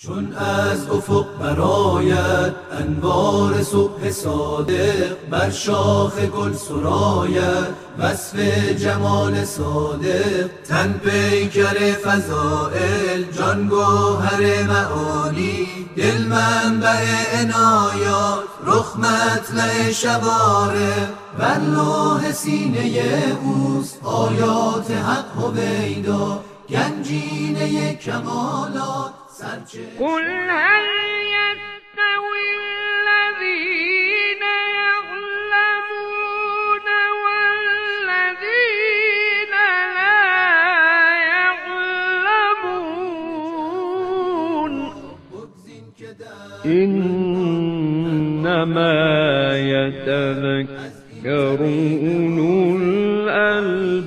چون از افق براید انوار صبح صادق بر شاخ گل سراید وصف جمال صادق تن پیکر فضائل جان گوهر معانی دل منبع عنایات رخ مطلع شباره بر لوح سینه اوست آیات حق و بیدا گنجینه کمالات قل هل يستوي الذين يعلمون والذين لا يعلمون إنما يتذكرون الألباب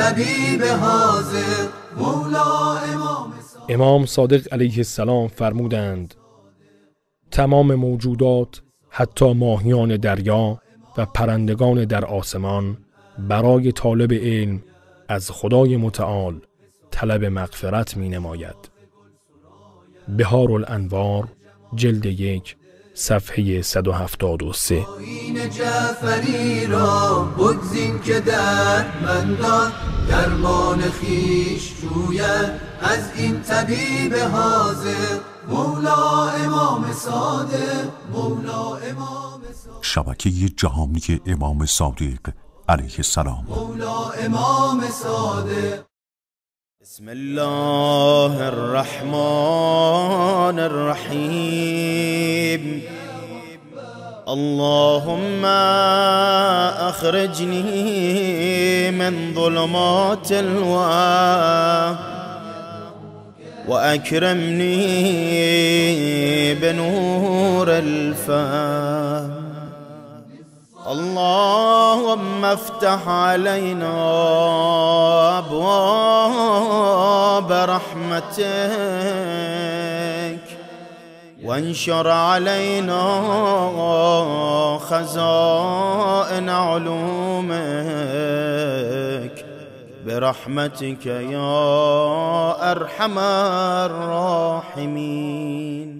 طبیب حاضر مولا امام صادق امام صادق علیه السلام فرمودند تمام موجودات حتی ماهیان دریا و پرندگان در آسمان برای طالب علم از خدای متعال طلب مغفرت می نماید. بهار الانوار جلد یک صفحه 173 آین جعفری را بگزین که در مندان درمان خیش جوید از این طبیب حاضر مولا امام صادق مولا امام صادق شبکه جهانی امام صادق علیه السلام مولا امام صادق بسم الله الرحمن الرحيم اللهم اخرجني من ظلمات الوهم واكرمني بنور الفهم اللهم افتح علينا أبواب رحمتك وانشر علينا خزائن علومك برحمتك يا أرحم الراحمين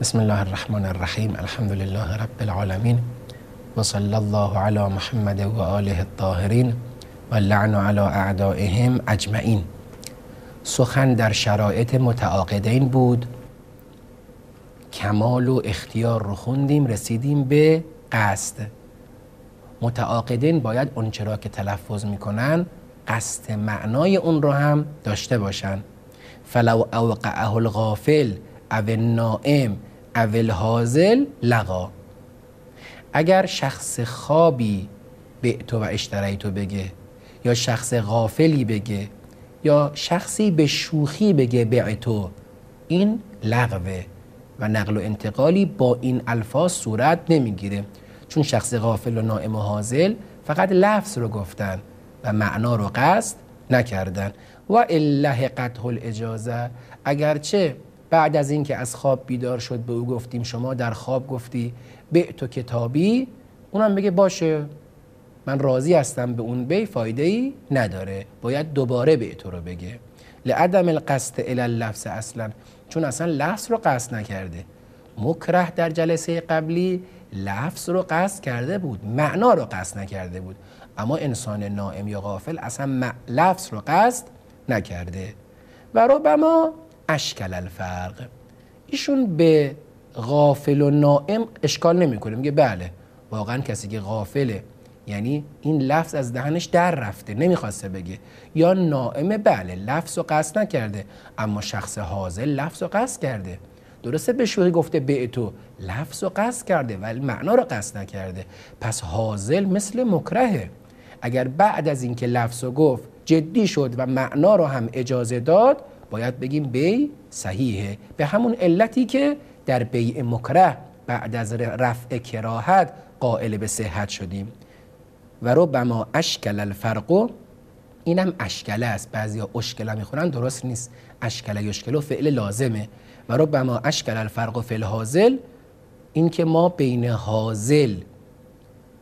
بسم الله الرحمن الرحیم الحمد لله رب العالمین و الله علی محمد و آله الطاهرین و لعن علی اعدائهم اجمعین سخن در شرایط متعاقدین بود کمال و اختیار رو خوندیم رسیدیم به قصد متعاقدین باید اون چرا که تلفظ میکنن قصد معنای اون رو هم داشته باشن فلو اوقعه الغافل او النائم اول حاضل لغا اگر شخص خوابی به تو و اشترای تو بگه یا شخص غافلی بگه یا شخصی به شوخی بگه به تو این لغوه و نقل و انتقالی با این الفاظ صورت نمیگیره چون شخص غافل و نائم و حاضل فقط لفظ رو گفتن و معنا رو قصد نکردن و الله قطع الاجازه اگرچه بعد از اینکه از خواب بیدار شد به او گفتیم شما در خواب گفتی به تو کتابی اونم بگه باشه من راضی هستم به اون بی فایده ای نداره باید دوباره به تو رو بگه لعدم القصد الی اللفظ اصلا چون اصلا لفظ رو قصد نکرده مکره در جلسه قبلی لفظ رو قصد کرده بود معنا رو قصد نکرده بود اما انسان نائم یا غافل اصلا لفظ رو قصد نکرده و ربما اشکل الفرق ایشون به غافل و نائم اشکال نمیکنه میگه بله واقعا کسی که غافله یعنی این لفظ از دهنش در رفته نمیخواسته بگه یا نائمه بله لفظ و قصد نکرده اما شخص حاضر لفظ و قصد کرده درسته به شوخی گفته به تو لفظ و قصد کرده ولی معنا رو قصد نکرده پس حاضر مثل مکرهه اگر بعد از اینکه لفظ و گفت جدی شد و معنا رو هم اجازه داد باید بگیم بی صحیحه به همون علتی که در بیع مکره بعد از رفع کراهت قائل به صحت شدیم و رو بما اشکل الفرقو اینم اشکله است بعضیا اشکله میخورن درست نیست اشکله و فعل لازمه و رو بما اشکل الفرق و فعل حاضل این که ما بین حاضل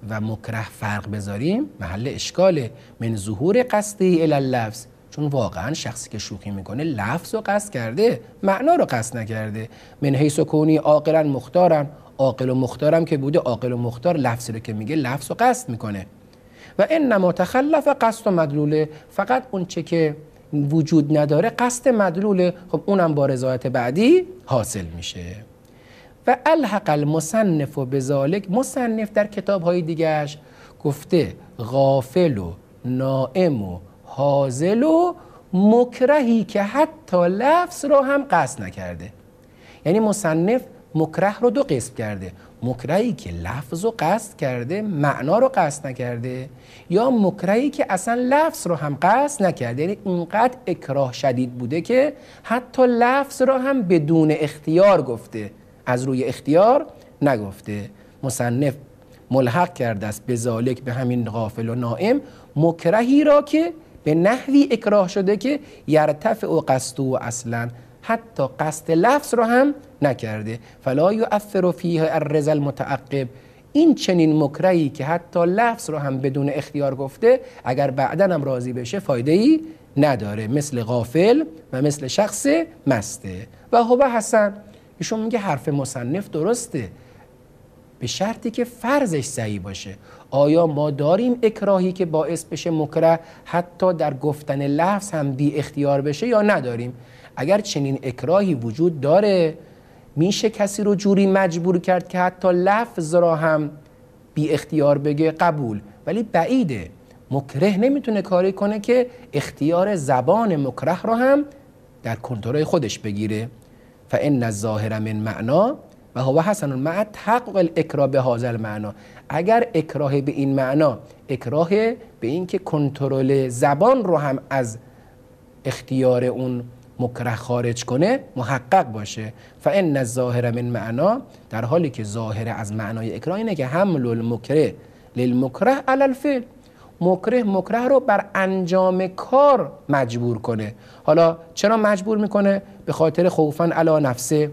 و مکره فرق بذاریم محل اشکاله من ظهور قصدی الی اللفظ چون واقعا شخصی که شوخی میکنه لفظ رو قصد کرده معنا رو قصد نکرده من حیث و کونی عاقلا مختارن عاقل و مختارم که بوده عاقل و مختار لفظی رو که میگه لفظ رو قصد میکنه و انما تخلف قصد و مدلوله فقط اون چه که وجود نداره قصد مدلوله خب اونم با رضایت بعدی حاصل میشه و الحق المصنف و بزالک مصنف در کتاب های دیگرش گفته غافل و نائم و حاضل و مکرهی که حتی لفظ را هم قصد نکرده یعنی مصنف مکره رو دو قسم کرده مکرهی که لفظ رو قصد کرده معنا رو قصد نکرده یا مکرهی که اصلا لفظ رو هم قصد نکرده یعنی اینقدر اکراه شدید بوده که حتی لفظ رو هم بدون اختیار گفته از روی اختیار نگفته مصنف ملحق کرده است به ذالک به همین غافل و نائم مکرهی را که به نحوی اکراه شده که یرتف و قصد اصلا حتی قصد لفظ رو هم نکرده فلا یؤثر فیه الرز المتعقب این چنین مکرهی که حتی لفظ رو هم بدون اختیار گفته اگر بعدن راضی بشه فایده ای نداره مثل غافل و مثل شخص مسته و هوه حسن ایشون میگه حرف مصنف درسته به شرطی که فرضش صحیح باشه آیا ما داریم اکراهی که باعث بشه مکره حتی در گفتن لفظ هم بی اختیار بشه یا نداریم اگر چنین اکراهی وجود داره میشه کسی رو جوری مجبور کرد که حتی لفظ را هم بی اختیار بگه قبول ولی بعیده مکره نمیتونه کاری کنه که اختیار زبان مکره را هم در کنترل خودش بگیره فان الظاهر من معنا و هو حسن مع تحقق الاکراه به هذا المعنا اگر اکراه به این معنا اکراه به اینکه کنترل زبان رو هم از اختیار اون مکره خارج کنه محقق باشه فان الظاهر من معنا در حالی که ظاهر از معنای اکراه اینه که حمل المکره للمکره علی الفعل مکره مکره رو بر انجام کار مجبور کنه حالا چرا مجبور میکنه به خاطر خوفن علی نفسه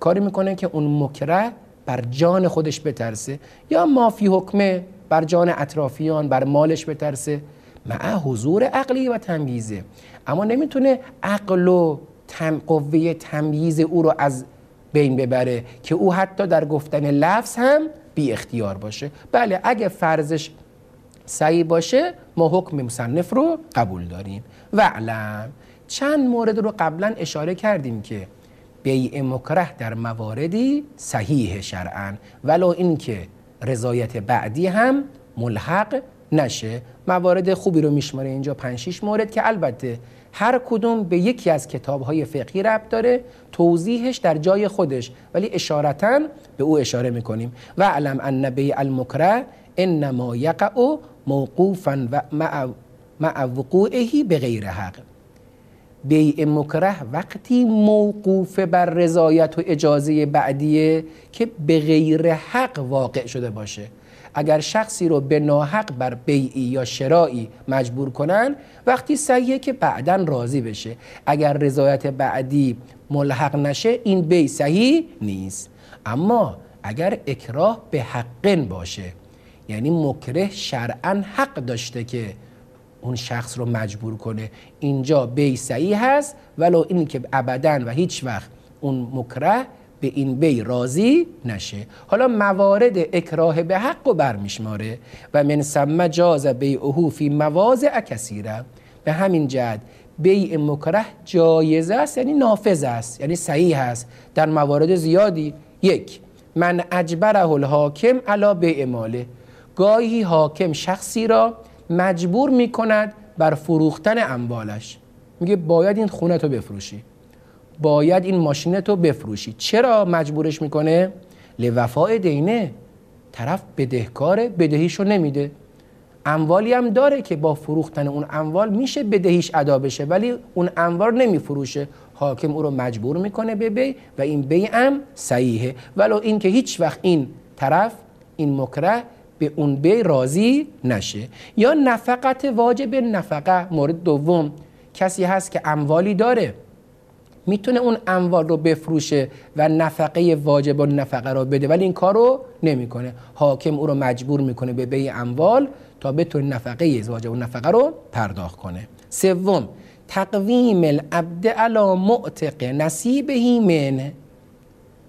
کاری میکنه که اون مکره بر جان خودش بترسه یا مافی حکمه بر جان اطرافیان بر مالش بترسه مع حضور عقلی و تمییزه اما نمیتونه عقل و تم قوه تمییز او رو از بین ببره که او حتی در گفتن لفظ هم بی اختیار باشه بله اگه فرضش سعی باشه ما حکم مصنف رو قبول داریم و علم چند مورد رو قبلا اشاره کردیم که بیع مکره در مواردی صحیح شرعا ولو اینکه رضایت بعدی هم ملحق نشه موارد خوبی رو میشماره اینجا 5 6 مورد که البته هر کدوم به یکی از کتابهای فقهی ربط داره توضیحش در جای خودش ولی اشارتا به او اشاره میکنیم و علم ان بیع المکره انما یقع موقوفا و مع, به غیر حق بیع مکره وقتی موقوف بر رضایت و اجازه بعدیه که به غیر حق واقع شده باشه اگر شخصی رو به ناحق بر بیعی یا شرایی مجبور کنن وقتی سعیه که بعدا راضی بشه اگر رضایت بعدی ملحق نشه این بیع صحیح نیست اما اگر اکراه به حقن باشه یعنی مکره شرعا حق داشته که اون شخص رو مجبور کنه اینجا بی صحیح هست ولو این که ابدا و هیچ وقت اون مکره به این بی راضی نشه حالا موارد اکراه به حق رو برمیشماره و من سمه جاز بی اهو فی مواضع کثیره به همین جد بیع مکره جایز است یعنی نافذ است یعنی صحیح است در موارد زیادی یک من اجبره الحاکم علا بیع ماله گاهی حاکم شخصی را مجبور میکند بر فروختن اموالش میگه باید این خونه تو بفروشی باید این ماشین تو بفروشی چرا مجبورش میکنه لوفاء دینه طرف بدهکار بدهیشو نمیده اموالی هم داره که با فروختن اون اموال میشه بدهیش ادا بشه ولی اون اموال نمیفروشه حاکم او رو مجبور میکنه به بی و این بی هم صحیحه ولو اینکه هیچ وقت این طرف این مکره به اون بی راضی نشه یا نفقت واجب نفقه مورد دوم کسی هست که اموالی داره میتونه اون اموال رو بفروشه و نفقه واجب و نفقه رو بده ولی این کار رو نمیکنه حاکم او رو مجبور میکنه به بی اموال تا بتونه نفقه واجب و نفقه رو پرداخت کنه سوم تقویم العبد علی معتق نصیبه من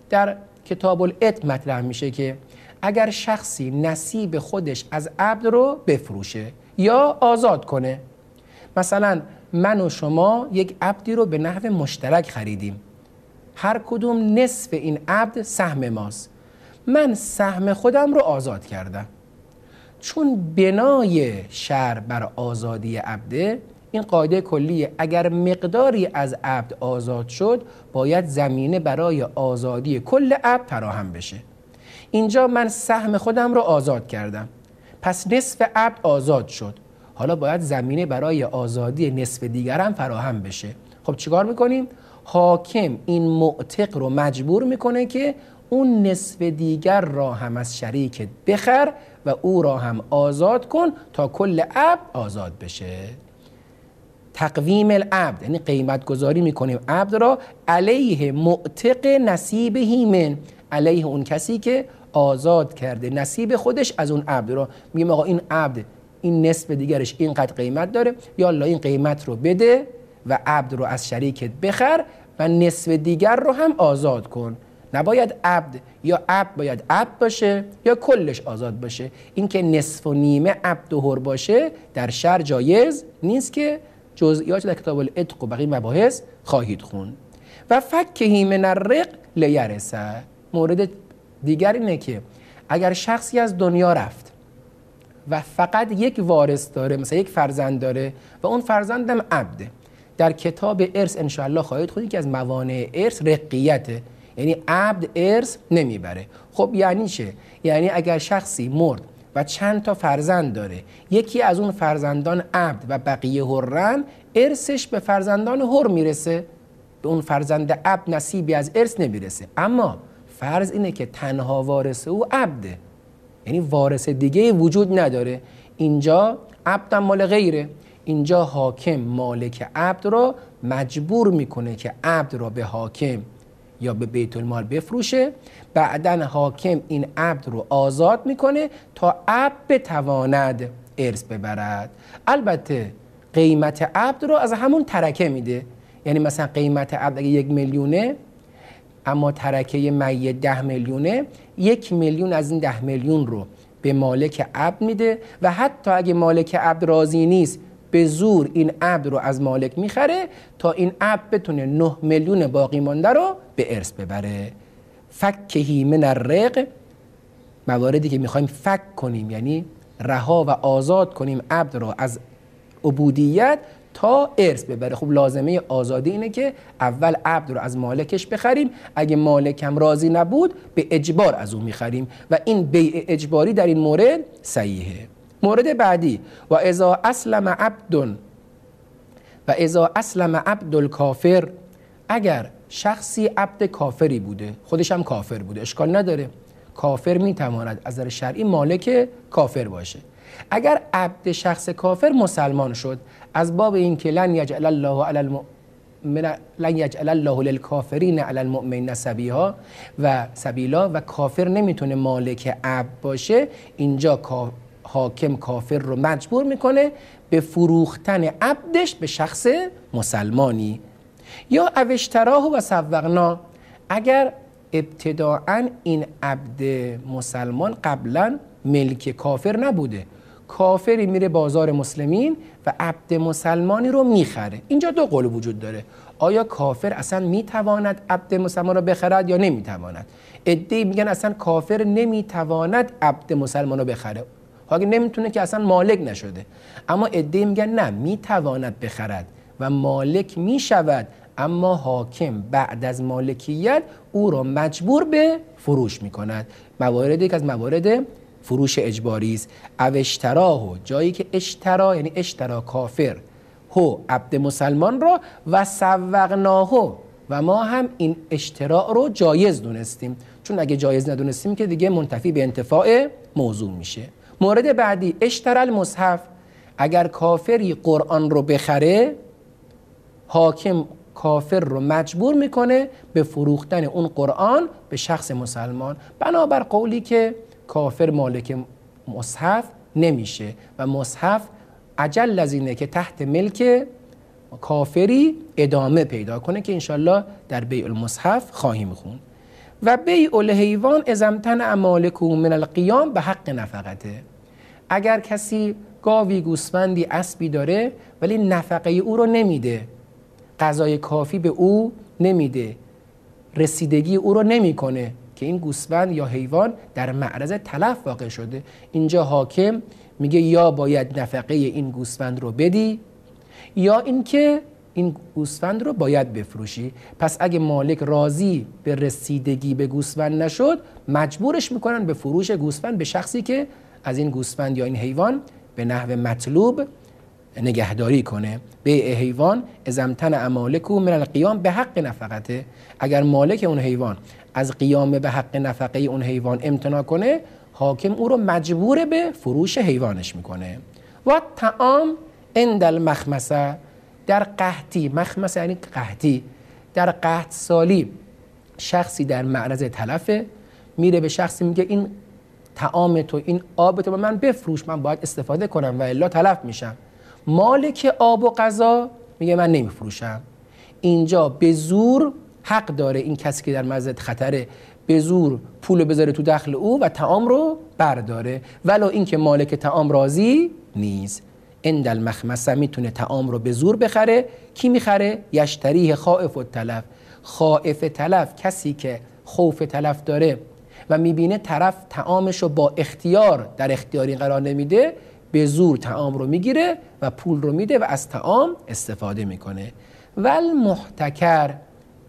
در کتاب ات مطرح میشه که اگر شخصی نصیب خودش از عبد رو بفروشه یا آزاد کنه مثلا من و شما یک عبدی رو به نحو مشترک خریدیم هر کدوم نصف این عبد سهم ماست من سهم خودم رو آزاد کردم چون بنای شر بر آزادی عبده این قاعده کلیه اگر مقداری از عبد آزاد شد باید زمینه برای آزادی کل عبد فراهم بشه اینجا من سهم خودم رو آزاد کردم پس نصف عبد آزاد شد حالا باید زمینه برای آزادی نصف دیگرم فراهم بشه خب چیکار میکنیم حاکم این معتق رو مجبور میکنه که اون نصف دیگر را هم از شریکت بخر و او را هم آزاد کن تا کل عبد آزاد بشه تقویم العبد یعنی قیمت گذاری میکنیم عبد را علیه معتق نصیب هیمن علیه اون کسی که آزاد کرده نصیب خودش از اون عبد رو میگیم آقا این عبد این نصف دیگرش اینقدر قیمت داره یا الله این قیمت رو بده و عبد رو از شریکت بخر و نصف دیگر رو هم آزاد کن نباید عبد یا عبد باید عبد باشه یا کلش آزاد باشه اینکه نصف و نیمه عبد و هر باشه در شر جایز نیست که جزئیات در کتاب العتق و بقیه مباحث خواهید خون و فک هیمن الرق لیرسه مورد دیگر اینه که اگر شخصی از دنیا رفت و فقط یک وارث داره مثلا یک فرزند داره و اون فرزندم عبده در کتاب ارث انشاءالله خواهید خودی که از موانع ارث رقیته یعنی عبد ارث نمیبره خب یعنی چه یعنی اگر شخصی مرد و چند تا فرزند داره یکی از اون فرزندان عبد و بقیه حرم ارثش به فرزندان حر میرسه به اون فرزند عبد نصیبی از ارث نمیرسه اما فرض اینه که تنها وارث او عبده یعنی وارث دیگه وجود نداره اینجا عبد مال غیره اینجا حاکم مالک عبد را مجبور میکنه که عبد را به حاکم یا به بیت المال بفروشه بعدا حاکم این عبد رو آزاد میکنه تا عبد بتواند ارث ببرد البته قیمت عبد رو از همون ترکه میده یعنی مثلا قیمت عبد اگه یک میلیونه اما ترکه می ده میلیونه یک میلیون از این ده میلیون رو به مالک عبد میده و حتی اگه مالک عبد راضی نیست به زور این عبد رو از مالک میخره تا این عبد بتونه 9 میلیون باقی مانده رو به ارث ببره فکهی من الرق مواردی که میخوایم فک کنیم یعنی رها و آزاد کنیم عبد رو از عبودیت تا ارث ببره خب لازمه آزادی اینه که اول عبد رو از مالکش بخریم اگه مالکم راضی نبود به اجبار از او میخریم و این بیع اجباری در این مورد صحیحه مورد بعدی و اذا اسلم عبد و ازا اسلم عبد الکافر اگر شخصی عبد کافری بوده خودش هم کافر بوده اشکال نداره کافر میتواند از نظر شرعی مالک کافر باشه اگر عبد شخص کافر مسلمان شد از باب اینکه لن یجعل الله علی الم... من لن یجعل الله للکافرین علی المؤمنین و سبیلا و کافر نمیتونه مالک عبد باشه اینجا حاکم کافر رو مجبور میکنه به فروختن عبدش به شخص مسلمانی یا اوشتراه و سوقنا اگر ابتداعا این عبد مسلمان قبلا ملک کافر نبوده کافری میره بازار مسلمین و عبد مسلمانی رو میخره اینجا دو قول وجود داره آیا کافر اصلا میتواند عبد مسلمان رو بخرد یا نمیتواند ای میگن اصلا کافر نمیتواند عبد مسلمان رو بخره حالا نمیتونه که اصلا مالک نشده اما ادهی میگن نه میتواند بخرد و مالک میشود اما حاکم بعد از مالکیت او را مجبور به فروش میکند موارد یک از موارد فروش اجباری است اوشتراه و جایی که اشترا یعنی اشترا کافر هو عبد مسلمان را و سوقناهو و ما هم این اشتراع رو جایز دونستیم چون اگه جایز ندونستیم که دیگه منتفی به انتفاع موضوع میشه مورد بعدی اشترا المصحف اگر کافری قرآن رو بخره حاکم کافر رو مجبور میکنه به فروختن اون قرآن به شخص مسلمان بنابر قولی که کافر مالک مصحف نمیشه و مصحف عجل از اینه که تحت ملک کافری ادامه پیدا کنه که انشالله در بیع المصحف خواهیم خون و بیع الحیوان ازمتن امالک من القیام به حق نفقته اگر کسی گاوی گوسفندی اسبی داره ولی نفقه او رو نمیده غذای کافی به او نمیده رسیدگی او رو نمیکنه که این گوسفند یا حیوان در معرض تلف واقع شده اینجا حاکم میگه یا باید نفقه این گوسفند رو بدی یا اینکه این گوسفند رو باید بفروشی پس اگه مالک راضی به رسیدگی به گوسفند نشد مجبورش میکنن به فروش گوسفند به شخصی که از این گوسفند یا این حیوان به نحو مطلوب نگهداری کنه به حیوان ازمتن و من القیام به حق نفقته اگر مالک اون حیوان از قیام به حق نفقه اون حیوان امتناع کنه حاکم او رو مجبور به فروش حیوانش میکنه و تعام اندل مخمسه در قحطی مخمسه یعنی قحطی در قحط سالی شخصی در معرض تلفه میره به شخصی میگه این تعام تو این آب تو به من بفروش من باید استفاده کنم و الا تلف میشم مالک آب و غذا میگه من نمیفروشم اینجا به زور حق داره این کسی که در مزد خطره به زور پول بذاره تو دخل او و تعام رو برداره ولو اینکه مالک تعام راضی نیست اندل المخمسه میتونه تعام رو به زور بخره کی میخره یشتریه خائف و تلف خائف تلف کسی که خوف تلف داره و میبینه طرف تعامش رو با اختیار در اختیاری قرار نمیده به زور تعام رو میگیره و پول رو میده و از تعام استفاده میکنه ول محتکر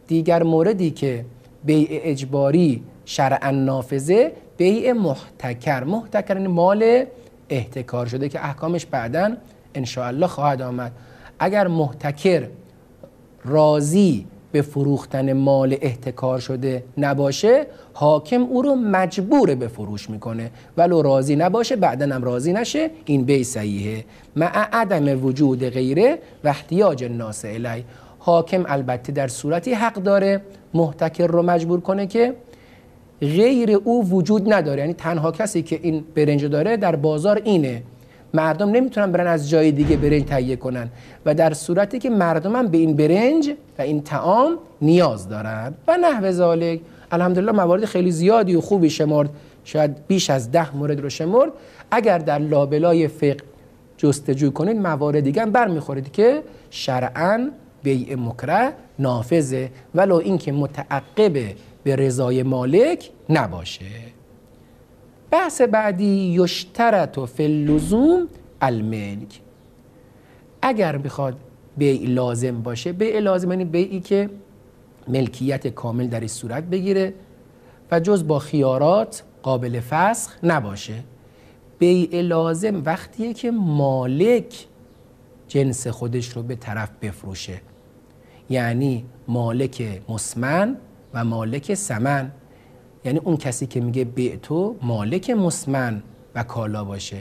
دیگر موردی که بیع اجباری شرعا نافذه بیع محتکر محتکر یعنی مال احتکار شده که احکامش بعدا انشاءالله خواهد آمد اگر محتکر راضی به فروختن مال احتکار شده نباشه حاکم او رو مجبور به فروش میکنه ولو راضی نباشه بعدا راضی نشه این بی صحیحه مع عدم وجود غیره و احتیاج الناس الی حاکم البته در صورتی حق داره محتکر رو مجبور کنه که غیر او وجود نداره یعنی تنها کسی که این برنج داره در بازار اینه مردم نمیتونن برن از جای دیگه برنج تهیه کنن و در صورتی که مردم هم به این برنج و این تعام نیاز دارن و نحو ذالک الحمدلله موارد خیلی زیادی و خوبی شمرد شاید بیش از ده مورد رو شمرد اگر در لابلای فقه جستجو کنید موارد دیگه هم برمیخورید که شرعاً بیع مکره نافذه ولو اینکه متعقب به رضای مالک نباشه بحث بعدی یشترت و فلزوم الملک اگر میخواد بیع لازم باشه بیع لازم یعنی بیعی که ملکیت کامل در این صورت بگیره و جز با خیارات قابل فسخ نباشه بیع لازم وقتیه که مالک جنس خودش رو به طرف بفروشه یعنی مالک مسمن و مالک سمن یعنی اون کسی که میگه تو مالک مسمن و کالا باشه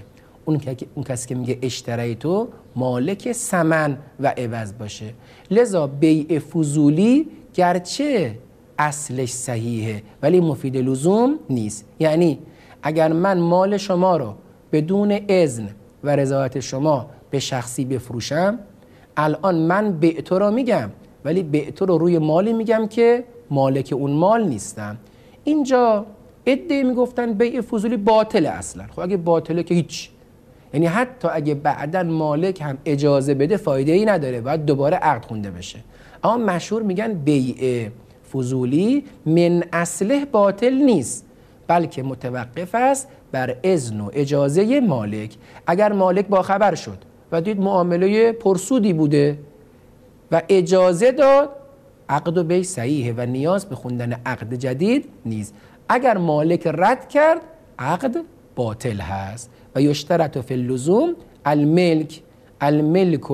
اون, کسی که میگه اشتری تو مالک سمن و عوض باشه لذا بیع فضولی گرچه اصلش صحیحه ولی مفید لزوم نیست یعنی اگر من مال شما رو بدون اذن و رضایت شما به شخصی بفروشم الان من بیع تو را میگم ولی تو رو روی مالی میگم که مالک اون مال نیستم اینجا ادعی میگفتن بیع فضولی باطله اصلا خب اگه باطله که هیچ یعنی حتی اگه بعدا مالک هم اجازه بده فایده ای نداره باید دوباره عقد خونده بشه اما مشهور میگن بیع فضولی من اصله باطل نیست بلکه متوقف است بر اذن و اجازه مالک اگر مالک با خبر شد و دید معامله پرسودی بوده و اجازه داد عقد و بی صحیحه و نیاز به خوندن عقد جدید نیز اگر مالک رد کرد عقد باطل هست و یشترت و اللزوم الملک الملک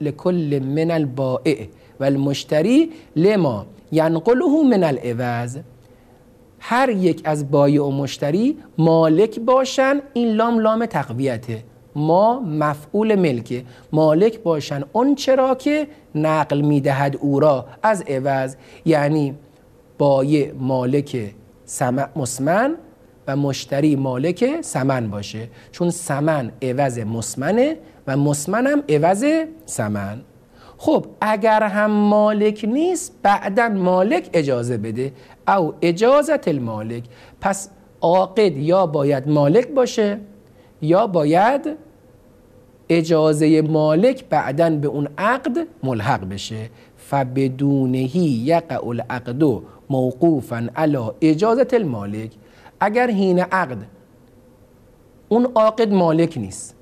لکل, من البائع و المشتری لما ینقله من العوض هر یک از بایع و مشتری مالک باشن این لام لام تقویته ما مفعول ملکه مالک باشن اون چرا که نقل میدهد او را از عوض یعنی بایع مالک سمع مسمن و مشتری مالک سمن باشه چون سمن عوض مسمنه و هم عوض سمن خب اگر هم مالک نیست بعدا مالک اجازه بده او اجازت المالک پس عاقد یا باید مالک باشه یا باید اجازه مالک بعدا به اون عقد ملحق بشه فبدونهی یقع العقد موقوفا علی اجازت المالک اگر حین عقد اون عاقد مالک نیست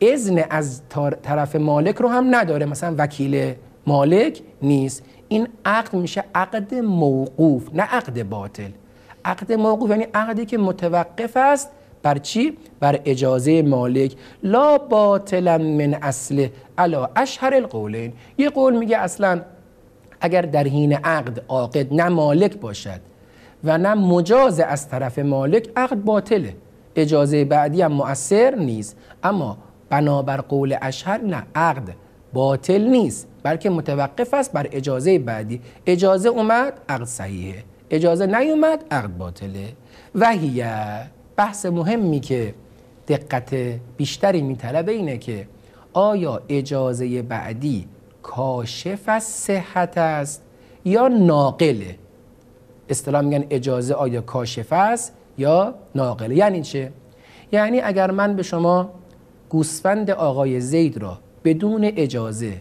اذن از طرف مالک رو هم نداره مثلا وکیل مالک نیست این عقد میشه عقد موقوف نه عقد باطل عقد موقوف یعنی عقدی که متوقف است بر چی؟ بر اجازه مالک لا باطلا من اصله علا اشهر القولین یه قول میگه اصلا اگر در حین عقد عاقد نه مالک باشد و نه مجاز از طرف مالک عقد باطله اجازه بعدی هم مؤثر نیست اما بنابر قول اشهر نه عقد باطل نیست بلکه متوقف است بر اجازه بعدی اجازه اومد عقد صحیحه اجازه نیومد عقد باطله هیه بحث مهمی که دقت بیشتری میطلبه اینه که آیا اجازه بعدی کاشف از صحت است یا ناقله اصطلاح میگن اجازه آیا کاشف است یا ناقله یعنی چه یعنی اگر من به شما گوسفند آقای زید را بدون اجازه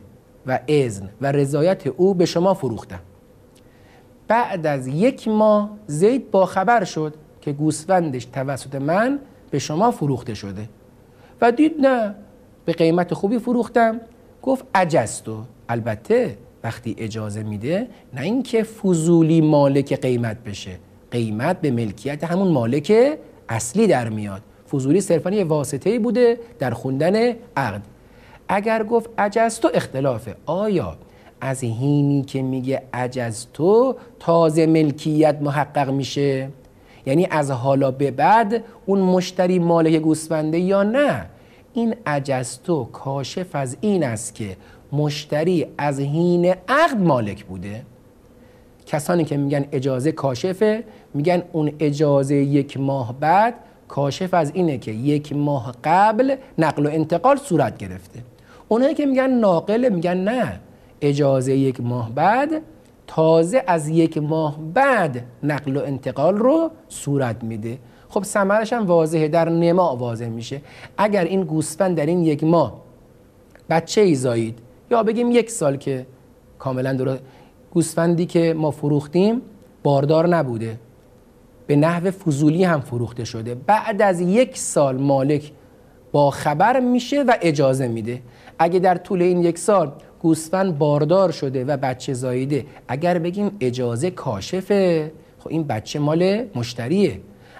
و اذن و رضایت او به شما فروختم بعد از یک ماه زید باخبر شد که گوسفندش توسط من به شما فروخته شده و دید نه به قیمت خوبی فروختم گفت اجستو البته وقتی اجازه میده نه اینکه فضولی مالک قیمت بشه قیمت به ملکیت همون مالک اصلی در میاد فضولی صرفا یه واسطه بوده در خوندن عقد اگر گفت اجستو اختلافه آیا از هینی که میگه عجز تازه ملکیت محقق میشه یعنی از حالا به بعد اون مشتری مالک گوسفنده یا نه این اجستو کاشف از این است که مشتری از هین عقد مالک بوده کسانی که میگن اجازه کاشفه میگن اون اجازه یک ماه بعد کاشف از اینه که یک ماه قبل نقل و انتقال صورت گرفته اونایی که میگن ناقله میگن نه اجازه یک ماه بعد تازه از یک ماه بعد نقل و انتقال رو صورت میده خب سمرش هم واضحه در نما واضح میشه اگر این گوسفند در این یک ماه بچه ای زایید یا بگیم یک سال که کاملا درست گوسفندی که ما فروختیم باردار نبوده به نحو فضولی هم فروخته شده بعد از یک سال مالک با خبر میشه و اجازه میده اگه در طول این یک سال گوسفند باردار شده و بچه زاییده اگر بگیم اجازه کاشفه خب این بچه مال مشتریه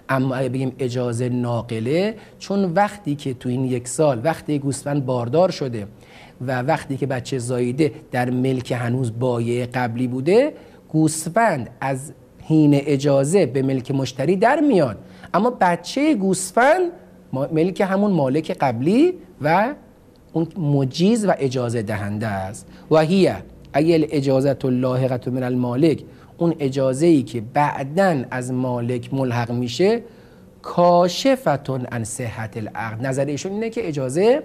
اما اگر بگیم اجازه ناقله چون وقتی که تو این یک سال وقتی گوسفند باردار شده و وقتی که بچه زاییده در ملک هنوز بایه قبلی بوده گوسفند از هین اجازه به ملک مشتری در میاد اما بچه گوسفند ملک همون مالک قبلی و اون مجیز و اجازه دهنده است و هیه ایل تو اللاحقت من المالک اون اجازه ای که بعدا از مالک ملحق میشه کاشفتون ان صحت العقد نظر اینه که اجازه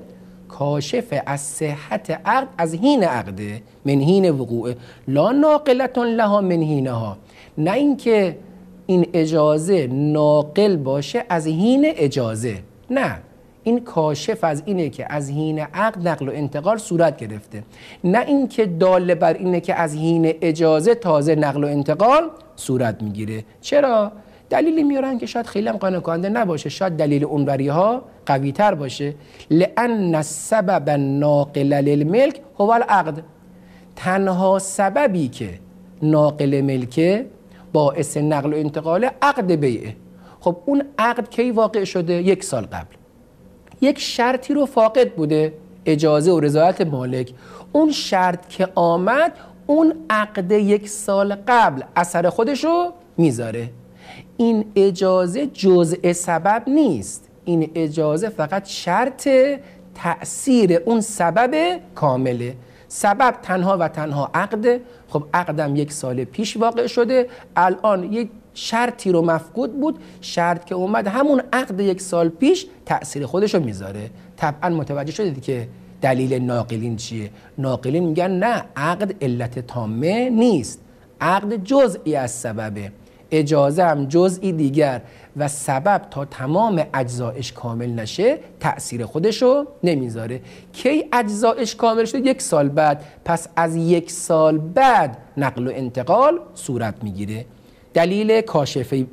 کاشف از صحت عقد از هین عقده من هین وقوعه لا ناقلتون لها من ها نه اینکه این اجازه ناقل باشه از هین اجازه نه این کاشف از اینه که از هین عقد نقل و انتقال صورت گرفته نه اینکه داله بر اینه که از هین اجازه تازه نقل و انتقال صورت میگیره چرا دلیلی میارن که شاید خیلی هم قانع کننده نباشه شاید دلیل اونوری ها قوی تر باشه لان السبب ناقل للملک هو العقد تنها سببی که ناقل ملکه باعث نقل و انتقال عقد بیعه خب اون عقد کی واقع شده یک سال قبل یک شرطی رو فاقد بوده اجازه و رضایت مالک اون شرط که آمد اون عقد یک سال قبل اثر خودش رو میذاره این اجازه جزء سبب نیست این اجازه فقط شرط تأثیر اون سبب کامله سبب تنها و تنها عقده خب عقدم یک سال پیش واقع شده الان یک شرطی رو مفقود بود شرط که اومد همون عقد یک سال پیش تاثیر خودش رو میذاره طبعا متوجه شدید که دلیل ناقلین چیه ناقلین میگن نه عقد علت تامه نیست عقد جزئی از سببه اجازه هم جزئی دیگر و سبب تا تمام اجزایش کامل نشه تأثیر رو نمیذاره کی اجزایش کامل شد یک سال بعد پس از یک سال بعد نقل و انتقال صورت میگیره دلیل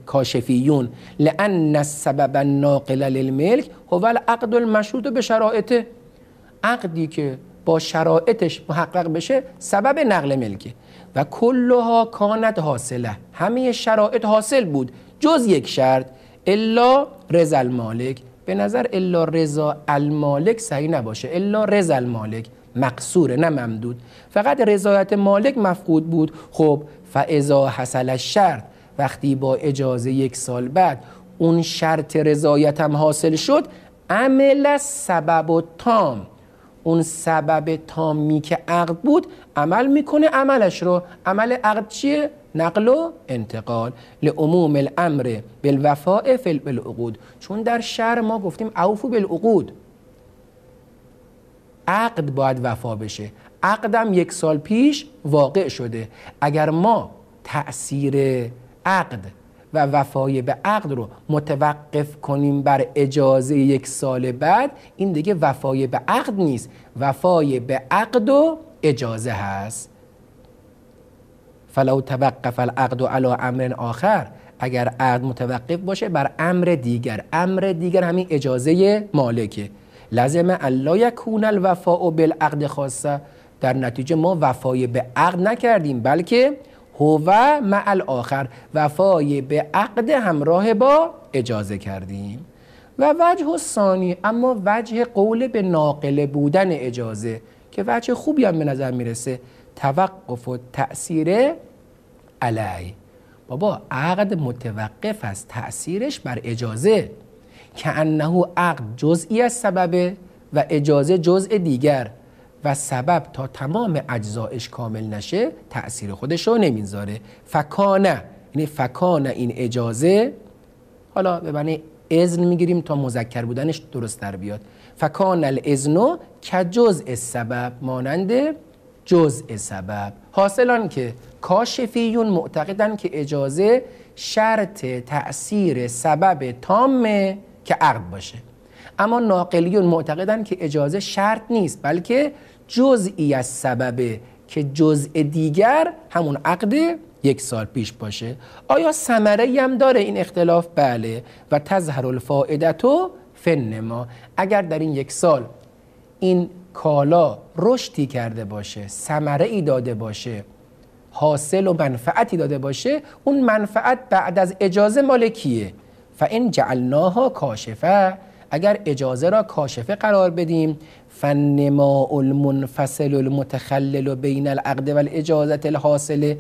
کاشفیون لان السبب ناقل للملک هو العقد المشروط به شرایط عقدی که با شرایطش محقق بشه سبب نقل ملکه و کلها کانت حاصله همه شرایط حاصل بود جز یک شرط الا رضا المالک به نظر الا رضا المالک صحیح نباشه الا رضا المالک مقصوره نه ممدود فقط رضایت مالک مفقود بود خب فاذا حصل شرط وقتی با اجازه یک سال بعد اون شرط رضایتم حاصل شد عمل سبب و تام اون سبب تامی که عقد بود عمل میکنه عملش رو عمل عقد چیه؟ نقل و انتقال لعموم الامر بالوفاء فل بالعقود چون در شهر ما گفتیم اوفو بالعقود عقد باید وفا بشه عقدم یک سال پیش واقع شده اگر ما تأثیر عقد و وفای به عقد رو متوقف کنیم بر اجازه یک سال بعد این دیگه وفای به عقد نیست وفای به عقد و اجازه هست فلو توقف العقد علی امر آخر اگر عقد متوقف باشه بر امر دیگر امر دیگر همین اجازه مالکه لازم الا یکون الوفاء بالعقد خاصه در نتیجه ما وفای به عقد نکردیم بلکه هو مع الاخر وفای به عقد همراه با اجازه کردیم و وجه ثانی اما وجه قول به ناقله بودن اجازه که وجه خوبی هم به نظر میرسه توقف و تأثیر علی بابا عقد متوقف از تأثیرش بر اجازه که انه عقد جزئی از سببه و اجازه جزء دیگر و سبب تا تمام اجزایش کامل نشه تأثیر خودش رو نمیذاره فکانه یعنی فکانه این اجازه حالا به معنی اذن میگیریم تا مذکر بودنش درست در بیاد فکان الاذن که جزء سبب مانند جزء سبب حاصلان که کاشفیون معتقدن که اجازه شرط تأثیر سبب تامه که عقد باشه اما ناقلیون معتقدن که اجازه شرط نیست بلکه جزئی از سببه که جزء دیگر همون عقد یک سال پیش باشه آیا سمره هم داره این اختلاف بله و تظهر الفائدت و فن ما اگر در این یک سال این کالا رشدی کرده باشه سمره ای داده باشه حاصل و منفعتی داده باشه اون منفعت بعد از اجازه مالکیه فا این جعلناها کاشفه اگر اجازه را کاشفه قرار بدیم فن المنفصل المتخلل بین العقد و الاجازت الحاصل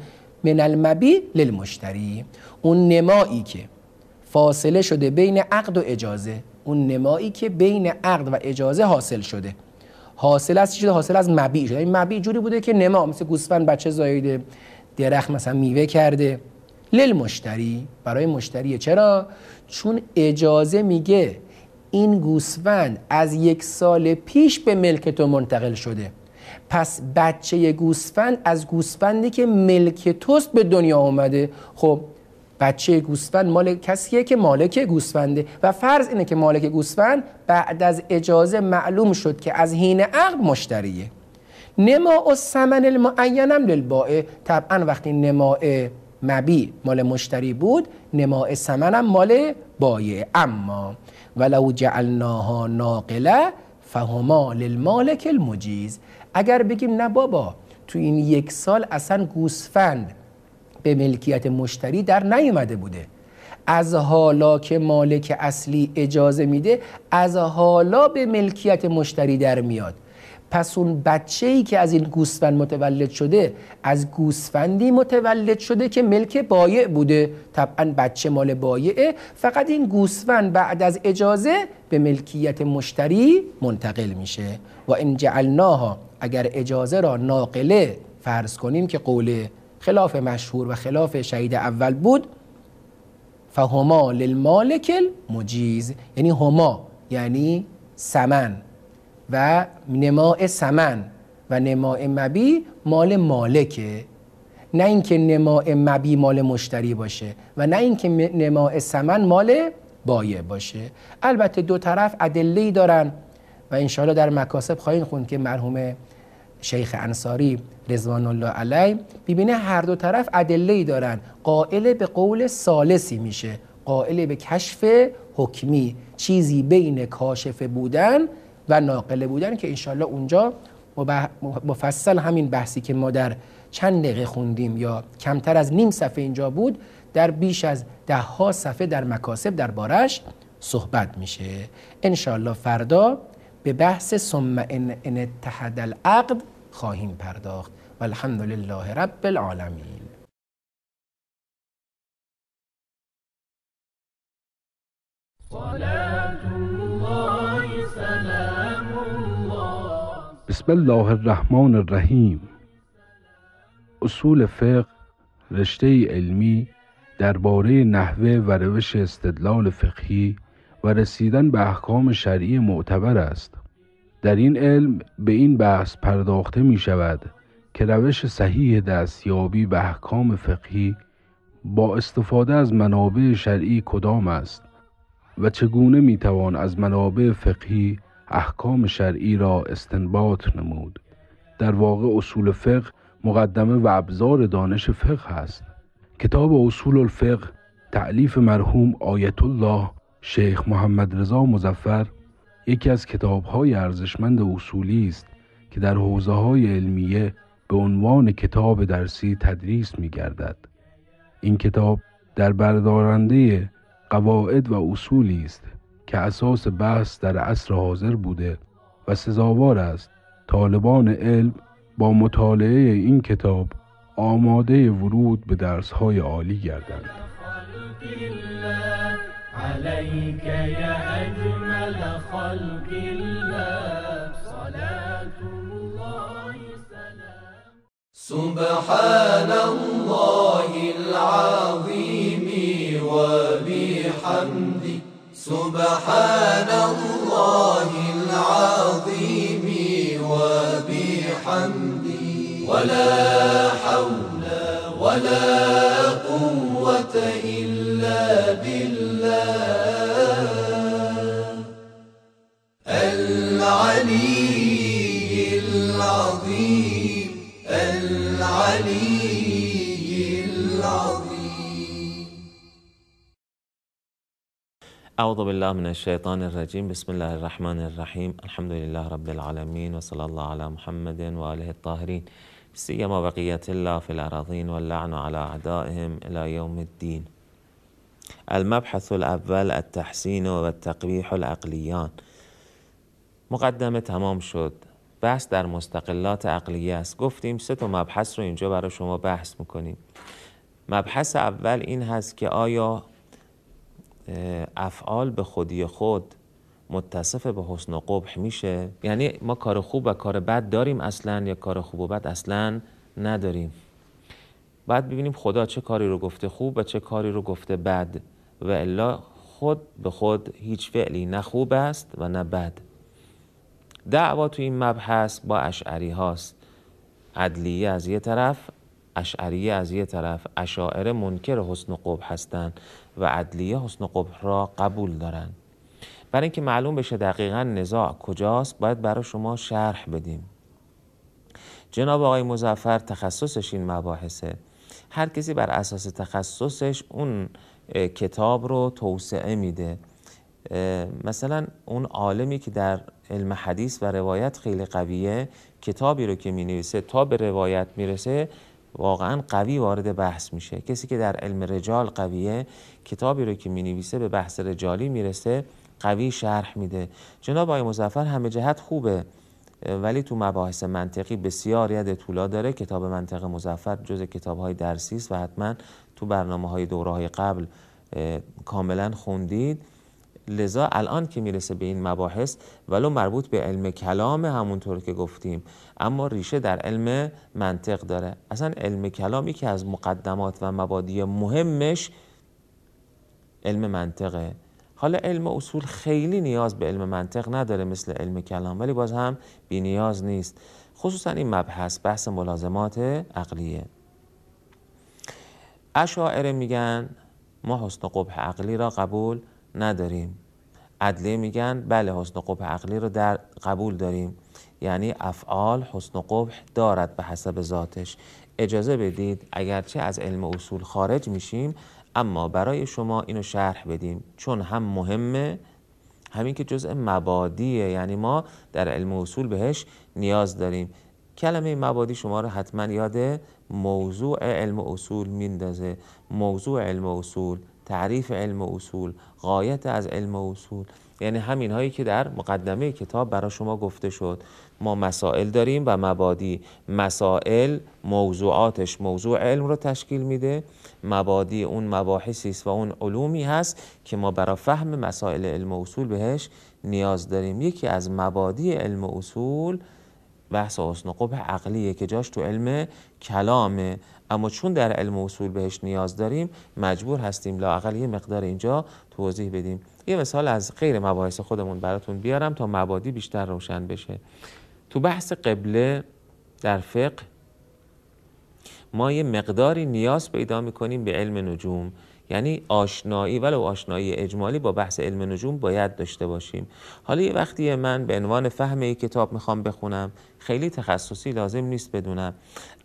من المبی للمشتری اون نمایی که فاصله شده بین عقد و اجازه اون نمایی که بین عقد و اجازه حاصل شده حاصل از چی شده حاصل از مبی شده یعنی این مبی جوری بوده که نما مثل گوسفند بچه زاییده درخت مثلا میوه کرده للمشتری برای مشتری چرا چون اجازه میگه این گوسفند از یک سال پیش به ملک تو منتقل شده پس بچه گوسفند از گوسفندی که ملک توست به دنیا اومده خب بچه گوسفند مال کسیه که مالک گوسفنده و فرض اینه که مالک گوسفند بعد از اجازه معلوم شد که از هین عقب مشتریه نما و سمن المعینم للبائه طبعا وقتی نماع مبی مال مشتری بود نماع سمنم مال بایه اما ولو جعلناها ناقله فهما للمالک المجیز اگر بگیم نه بابا تو این یک سال اصلا گوسفند به ملکیت مشتری در نیومده بوده از حالا که مالک اصلی اجازه میده از حالا به ملکیت مشتری در میاد پس اون بچه ای که از این گوسفند متولد شده از گوسفندی متولد شده که ملک بایع بوده طبعا بچه مال بایعه فقط این گوسفند بعد از اجازه به ملکیت مشتری منتقل میشه و این جعلناها اگر اجازه را ناقله فرض کنیم که قول خلاف مشهور و خلاف شهید اول بود فهما للمالک المجیز یعنی هما یعنی سمن و نماع سمن و نماع مبی مال مالکه نه اینکه نماع مبی مال مشتری باشه و نه اینکه نماع سمن مال بایه باشه البته دو طرف ادله دارن و انشاءالله در مکاسب خواهیم خوند که مرحوم شیخ انصاری رضوان الله علی ببینه هر دو طرف ادله دارن قائل به قول سالسی میشه قائل به کشف حکمی چیزی بین کاشف بودن و ناقله بودن که انشالله اونجا مفصل همین بحثی که ما در چند دقیقه خوندیم یا کمتر از نیم صفحه اینجا بود در بیش از ده ها صفحه در مکاسب در بارش صحبت میشه انشالله فردا به بحث ثم ان اتحد العقد خواهیم پرداخت و الحمد لله رب العالمین بسم الله الرحمن الرحیم اصول فقه رشته علمی درباره نحوه و روش استدلال فقهی و رسیدن به احکام شرعی معتبر است در این علم به این بحث پرداخته می شود که روش صحیح دستیابی به احکام فقهی با استفاده از منابع شرعی کدام است و چگونه می توان از منابع فقهی احکام شرعی را استنباط نمود در واقع اصول فقه مقدمه و ابزار دانش فقه است کتاب اصول الفقه تعلیف مرحوم آیت الله شیخ محمد رضا مزفر یکی از کتابهای ارزشمند اصولی است که در حوزه های علمیه به عنوان کتاب درسی تدریس می گردد. این کتاب در بردارنده قواعد و اصولی است که اساس بحث در عصر حاضر بوده و سزاوار است طالبان علم با مطالعه این کتاب آماده ورود به درسهای عالی گردند سبحان الله العظیم و سبحان الله العظيم وبحمده ولا حول ولا قوة إلا بالله العلي أعوذ بالله من الشيطان الرجيم بسم الله الرحمن الرحيم الحمد لله رب العالمين وصلى الله على محمد وآله الطاهرين سيما بقية الله في الأراضين واللعن على أعدائهم إلى يوم الدين المبحث الأول التحسين والتقبيح العقليان مقدمه تمام شد بحث در مستقلات عقلیه است گفتیم سه تا مبحث رو اینجا برای شما بحث میکنیم مبحث اول این هست که آیا افعال به خودی خود متصف به حسن و قبح میشه یعنی ما کار خوب و کار بد داریم اصلا یا کار خوب و بد اصلا نداریم بعد ببینیم خدا چه کاری رو گفته خوب و چه کاری رو گفته بد و الا خود به خود هیچ فعلی نه خوب است و نه بد دعوا تو این مبحث با اشعری هاست عدلیه از یه طرف اشعریه از یه طرف اشاعره منکر حسن قبح هستند و عدلیه حسن قبح را قبول دارند برای اینکه معلوم بشه دقیقا نزاع کجاست باید برای شما شرح بدیم جناب آقای مزفر تخصصش این مباحثه هر کسی بر اساس تخصصش اون کتاب رو توسعه میده مثلا اون عالمی که در علم حدیث و روایت خیلی قویه کتابی رو که می نویسه تا به روایت میرسه واقعا قوی وارد بحث میشه کسی که در علم رجال قویه کتابی رو که مینویسه به بحث رجالی میرسه قوی شرح میده جناب آقای مزفر همه جهت خوبه ولی تو مباحث منطقی بسیار ید طولا داره کتاب منطق مزفر جز کتاب های درسی است و حتما تو برنامه های دوره های قبل کاملا خوندید لذا الان که میرسه به این مباحث ولو مربوط به علم کلام همونطور که گفتیم اما ریشه در علم منطق داره اصلا علم کلامی که از مقدمات و مبادی مهمش علم منطقه حالا علم اصول خیلی نیاز به علم منطق نداره مثل علم کلام ولی باز هم بی نیاز نیست خصوصا این مبحث بحث ملازمات عقلیه اشاعره میگن ما حسن قبح عقلی را قبول نداریم عدلی میگن بله حسن قبح عقلی رو در قبول داریم یعنی افعال حسن قبح دارد به حسب ذاتش اجازه بدید اگرچه از علم اصول خارج میشیم اما برای شما اینو شرح بدیم چون هم مهمه همین که جزء مبادیه یعنی ما در علم اصول بهش نیاز داریم کلمه مبادی شما رو حتما یاد موضوع علم اصول میندازه موضوع علم اصول تعریف علم و اصول غایت از علم و اصول یعنی همین هایی که در مقدمه کتاب برای شما گفته شد ما مسائل داریم و مبادی مسائل موضوعاتش موضوع علم رو تشکیل میده مبادی اون مباحثی است و اون علومی هست که ما برای فهم مسائل علم و اصول بهش نیاز داریم یکی از مبادی علم و اصول بحث حسن عقلیه که جاش تو علم کلامه اما چون در علم اصول بهش نیاز داریم مجبور هستیم لاقل یه مقدار اینجا توضیح بدیم یه مثال از غیر مباحث خودمون براتون بیارم تا مبادی بیشتر روشن بشه تو بحث قبله در فقه ما یه مقداری نیاز پیدا میکنیم به علم نجوم یعنی آشنایی ولو آشنایی اجمالی با بحث علم نجوم باید داشته باشیم حالا یه وقتی من به عنوان فهم یک کتاب میخوام بخونم خیلی تخصصی لازم نیست بدونم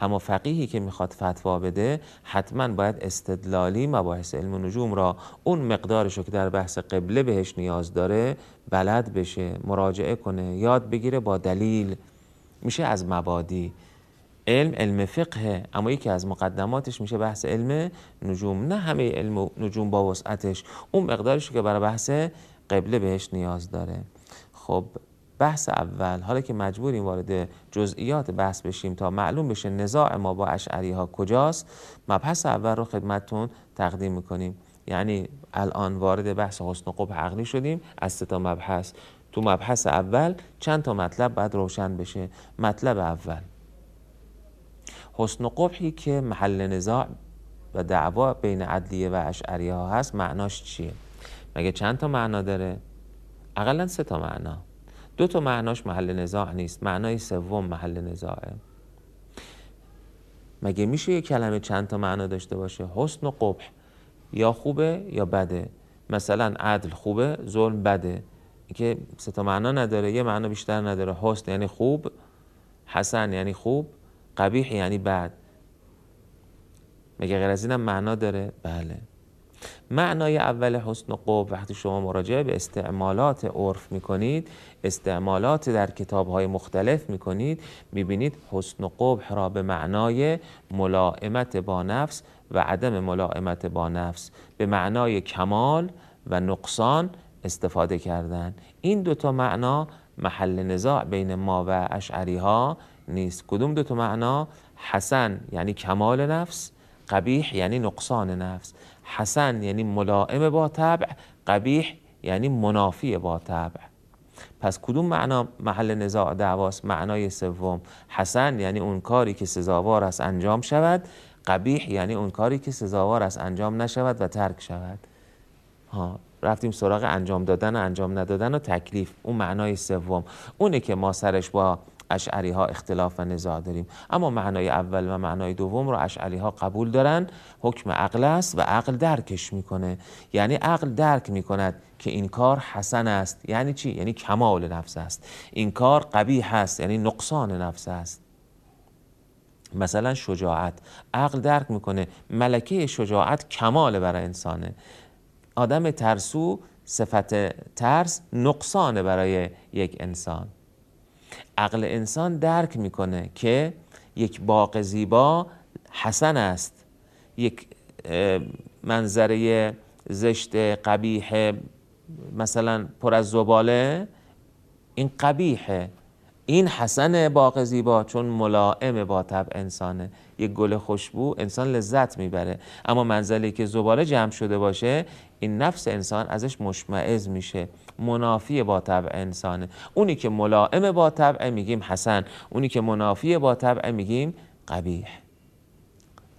اما فقیهی که میخواد فتوا بده حتما باید استدلالی مباحث علم نجوم را اون مقدارش که در بحث قبله بهش نیاز داره بلد بشه مراجعه کنه یاد بگیره با دلیل میشه از مبادی علم علم فقهه اما یکی از مقدماتش میشه بحث علم نجوم نه همه علم نجوم با وسعتش اون مقدارش که برای بحث قبله بهش نیاز داره خب بحث اول حالا که مجبوریم وارد جزئیات بحث بشیم تا معلوم بشه نزاع ما با اشعری ها کجاست مبحث اول رو خدمتتون تقدیم میکنیم یعنی الان وارد بحث حسن قبح عقلی شدیم از تا مبحث تو مبحث اول چند تا مطلب باید روشن بشه مطلب اول حسن و قبحی که محل نزاع و دعوا بین عدلیه و اشعری ها هست معناش چیه مگه چند تا معنا داره اقلا سه تا معنا دو تا معناش محل نزاع نیست معنای سوم محل نزاعه مگه میشه یه کلمه چند تا معنا داشته باشه حسن و قبح یا خوبه یا بده مثلا عدل خوبه ظلم بده که سه تا معنا نداره یه معنا بیشتر نداره حسن یعنی خوب حسن یعنی خوب قبیح یعنی بد مگه غیر از اینم معنا داره بله معنای اول حسن قب وقتی شما مراجعه به استعمالات عرف میکنید استعمالات در کتاب های مختلف میکنید میبینید حسن قبح را به معنای ملائمت با نفس و عدم ملائمت با نفس به معنای کمال و نقصان استفاده کردن این دوتا معنا محل نزاع بین ما و اشعری ها نیست کدوم دو تا معنا حسن یعنی کمال نفس قبیح یعنی نقصان نفس حسن یعنی ملائم با طبع قبیح یعنی منافی با طبع پس کدوم معنا محل نزاع دعواست معنای سوم حسن یعنی اون کاری که سزاوار است انجام شود قبیح یعنی اون کاری که سزاوار است انجام نشود و ترک شود ها رفتیم سراغ انجام دادن و انجام ندادن و تکلیف اون معنای سوم اونه که ما سرش با اشعری ها اختلاف و نزاع داریم اما معنای اول و معنای دوم رو اشعری ها قبول دارن حکم عقل است و عقل درکش میکنه یعنی عقل درک میکند که این کار حسن است یعنی چی یعنی کمال نفس است این کار قبیح است یعنی نقصان نفس است مثلا شجاعت عقل درک میکنه ملکه شجاعت کمال برای انسانه آدم ترسو صفت ترس نقصانه برای یک انسان عقل انسان درک میکنه که یک باغ زیبا حسن است یک منظره زشت قبیح مثلا پر از زباله این قبیحه این حسن باغ زیبا چون ملائم با طبع انسانه یک گل خوشبو انسان لذت میبره اما منظره که زباله جمع شده باشه این نفس انسان ازش مشمعز میشه منافی با طبع انسانه اونی که ملائم با طبع میگیم حسن اونی که منافی با طبع میگیم قبیح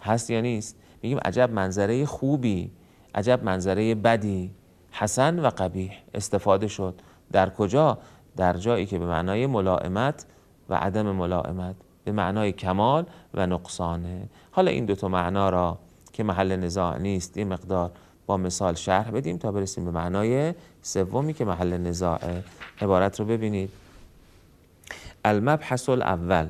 هست یا نیست میگیم عجب منظره خوبی عجب منظره بدی حسن و قبیح استفاده شد در کجا در جایی که به معنای ملائمت و عدم ملائمت به معنای کمال و نقصانه حالا این دو تا معنا را که محل نزاع نیست این مقدار با مثال شرح بدیم تا برسیم به معنای سومی که محل نزاعه عبارت رو ببینید المبحث الاول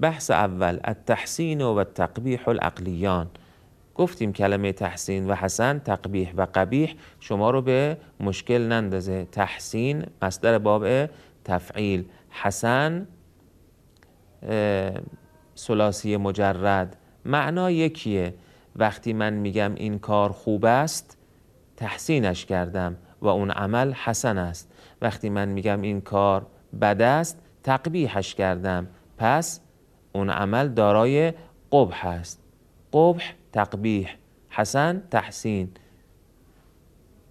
بحث اول التحسین و تقبیح العقلیان گفتیم کلمه تحسین و حسن تقبیح و قبیح شما رو به مشکل نندازه تحسین مصدر باب تفعیل حسن سلاسی مجرد معنا یکیه وقتی من میگم این کار خوب است تحسینش کردم و اون عمل حسن است وقتی من میگم این کار بد است تقبیحش کردم پس اون عمل دارای قبح است قبح تقبیح حسن تحسین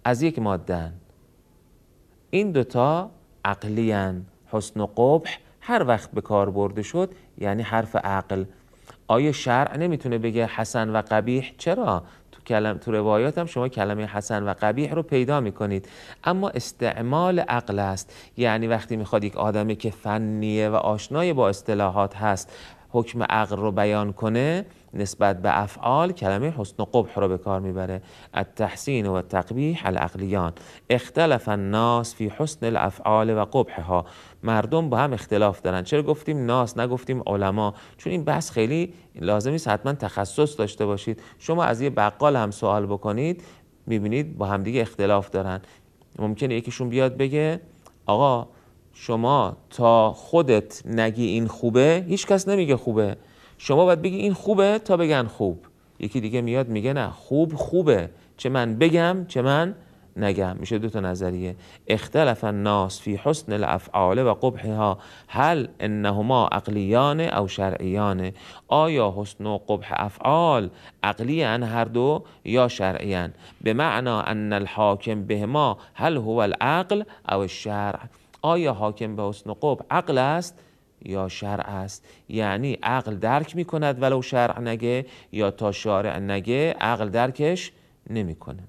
از یک ماده این دوتا عقلی حسن و قبح هر وقت به کار برده شد یعنی حرف عقل آیا شرع نمیتونه بگه حسن و قبیح چرا کلم تو روایات هم شما کلمه حسن و قبیح رو پیدا کنید اما استعمال عقل است یعنی وقتی میخواد یک آدمی که فنیه و آشنای با اصطلاحات هست حکم عقل رو بیان کنه نسبت به افعال کلمه حسن و قبح رو به کار میبره التحسین و تقبیح العقلیان اختلف الناس فی حسن الافعال و قبحها مردم با هم اختلاف دارن چرا گفتیم ناس نگفتیم علما چون این بحث خیلی لازمی حتما تخصص داشته باشید شما از یه بقال هم سوال بکنید میبینید با همدیگه اختلاف دارن ممکنه یکیشون بیاد بگه آقا شما تا خودت نگی این خوبه هیچ کس نمیگه خوبه شما باید بگی این خوبه تا بگن خوب یکی دیگه میاد میگه نه خوب خوبه چه من بگم چه من نگم میشه دو تا نظریه اختلف الناس فی حسن الافعال و قبحها هل انهما عقلیان او شرعیان آیا حسن و قبح افعال عقلی هر دو یا شرعیان به معنا ان الحاکم بهما هل هو العقل او الشرع آیا حاکم به حسن و قبح عقل است یا شرع است یعنی عقل درک می کند ولو شرع نگه یا تا شارع نگه عقل درکش نمیکنه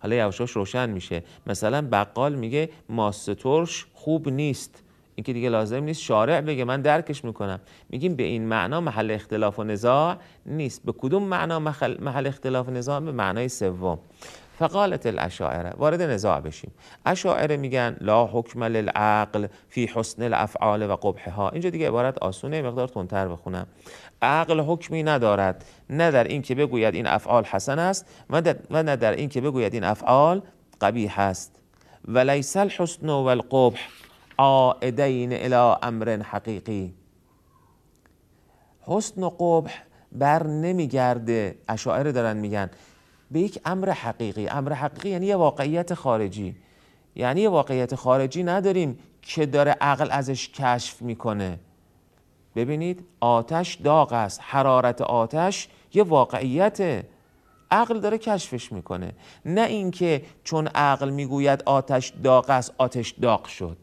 حالا یواشاش روشن میشه مثلا بقال میگه ماست ترش خوب نیست این که دیگه لازم نیست شارع بگه من درکش میکنم میگیم به این معنا محل اختلاف و نزاع نیست به کدوم معنا محل اختلاف و نزاع به معنای سوم فقالت الاشاعره وارد نزاع بشیم اشاعره میگن لا حکم للعقل فی حسن الافعال و قبحها اینجا دیگه عبارت آسونه مقدار تندتر بخونم عقل حکمی ندارد نه در اینکه بگوید این افعال حسن است و نه در اینکه بگوید این افعال قبیح است و لیس الحسن و القبح عائدین الی امر حقیقی حسن و قبح بر نمیگرده اشاعره دارن میگن به یک امر حقیقی امر حقیقی یعنی یه واقعیت خارجی یعنی یه واقعیت خارجی نداریم که داره عقل ازش کشف میکنه ببینید آتش داغ است حرارت آتش یه واقعیت عقل داره کشفش میکنه نه اینکه چون عقل میگوید آتش داغ است آتش داغ شد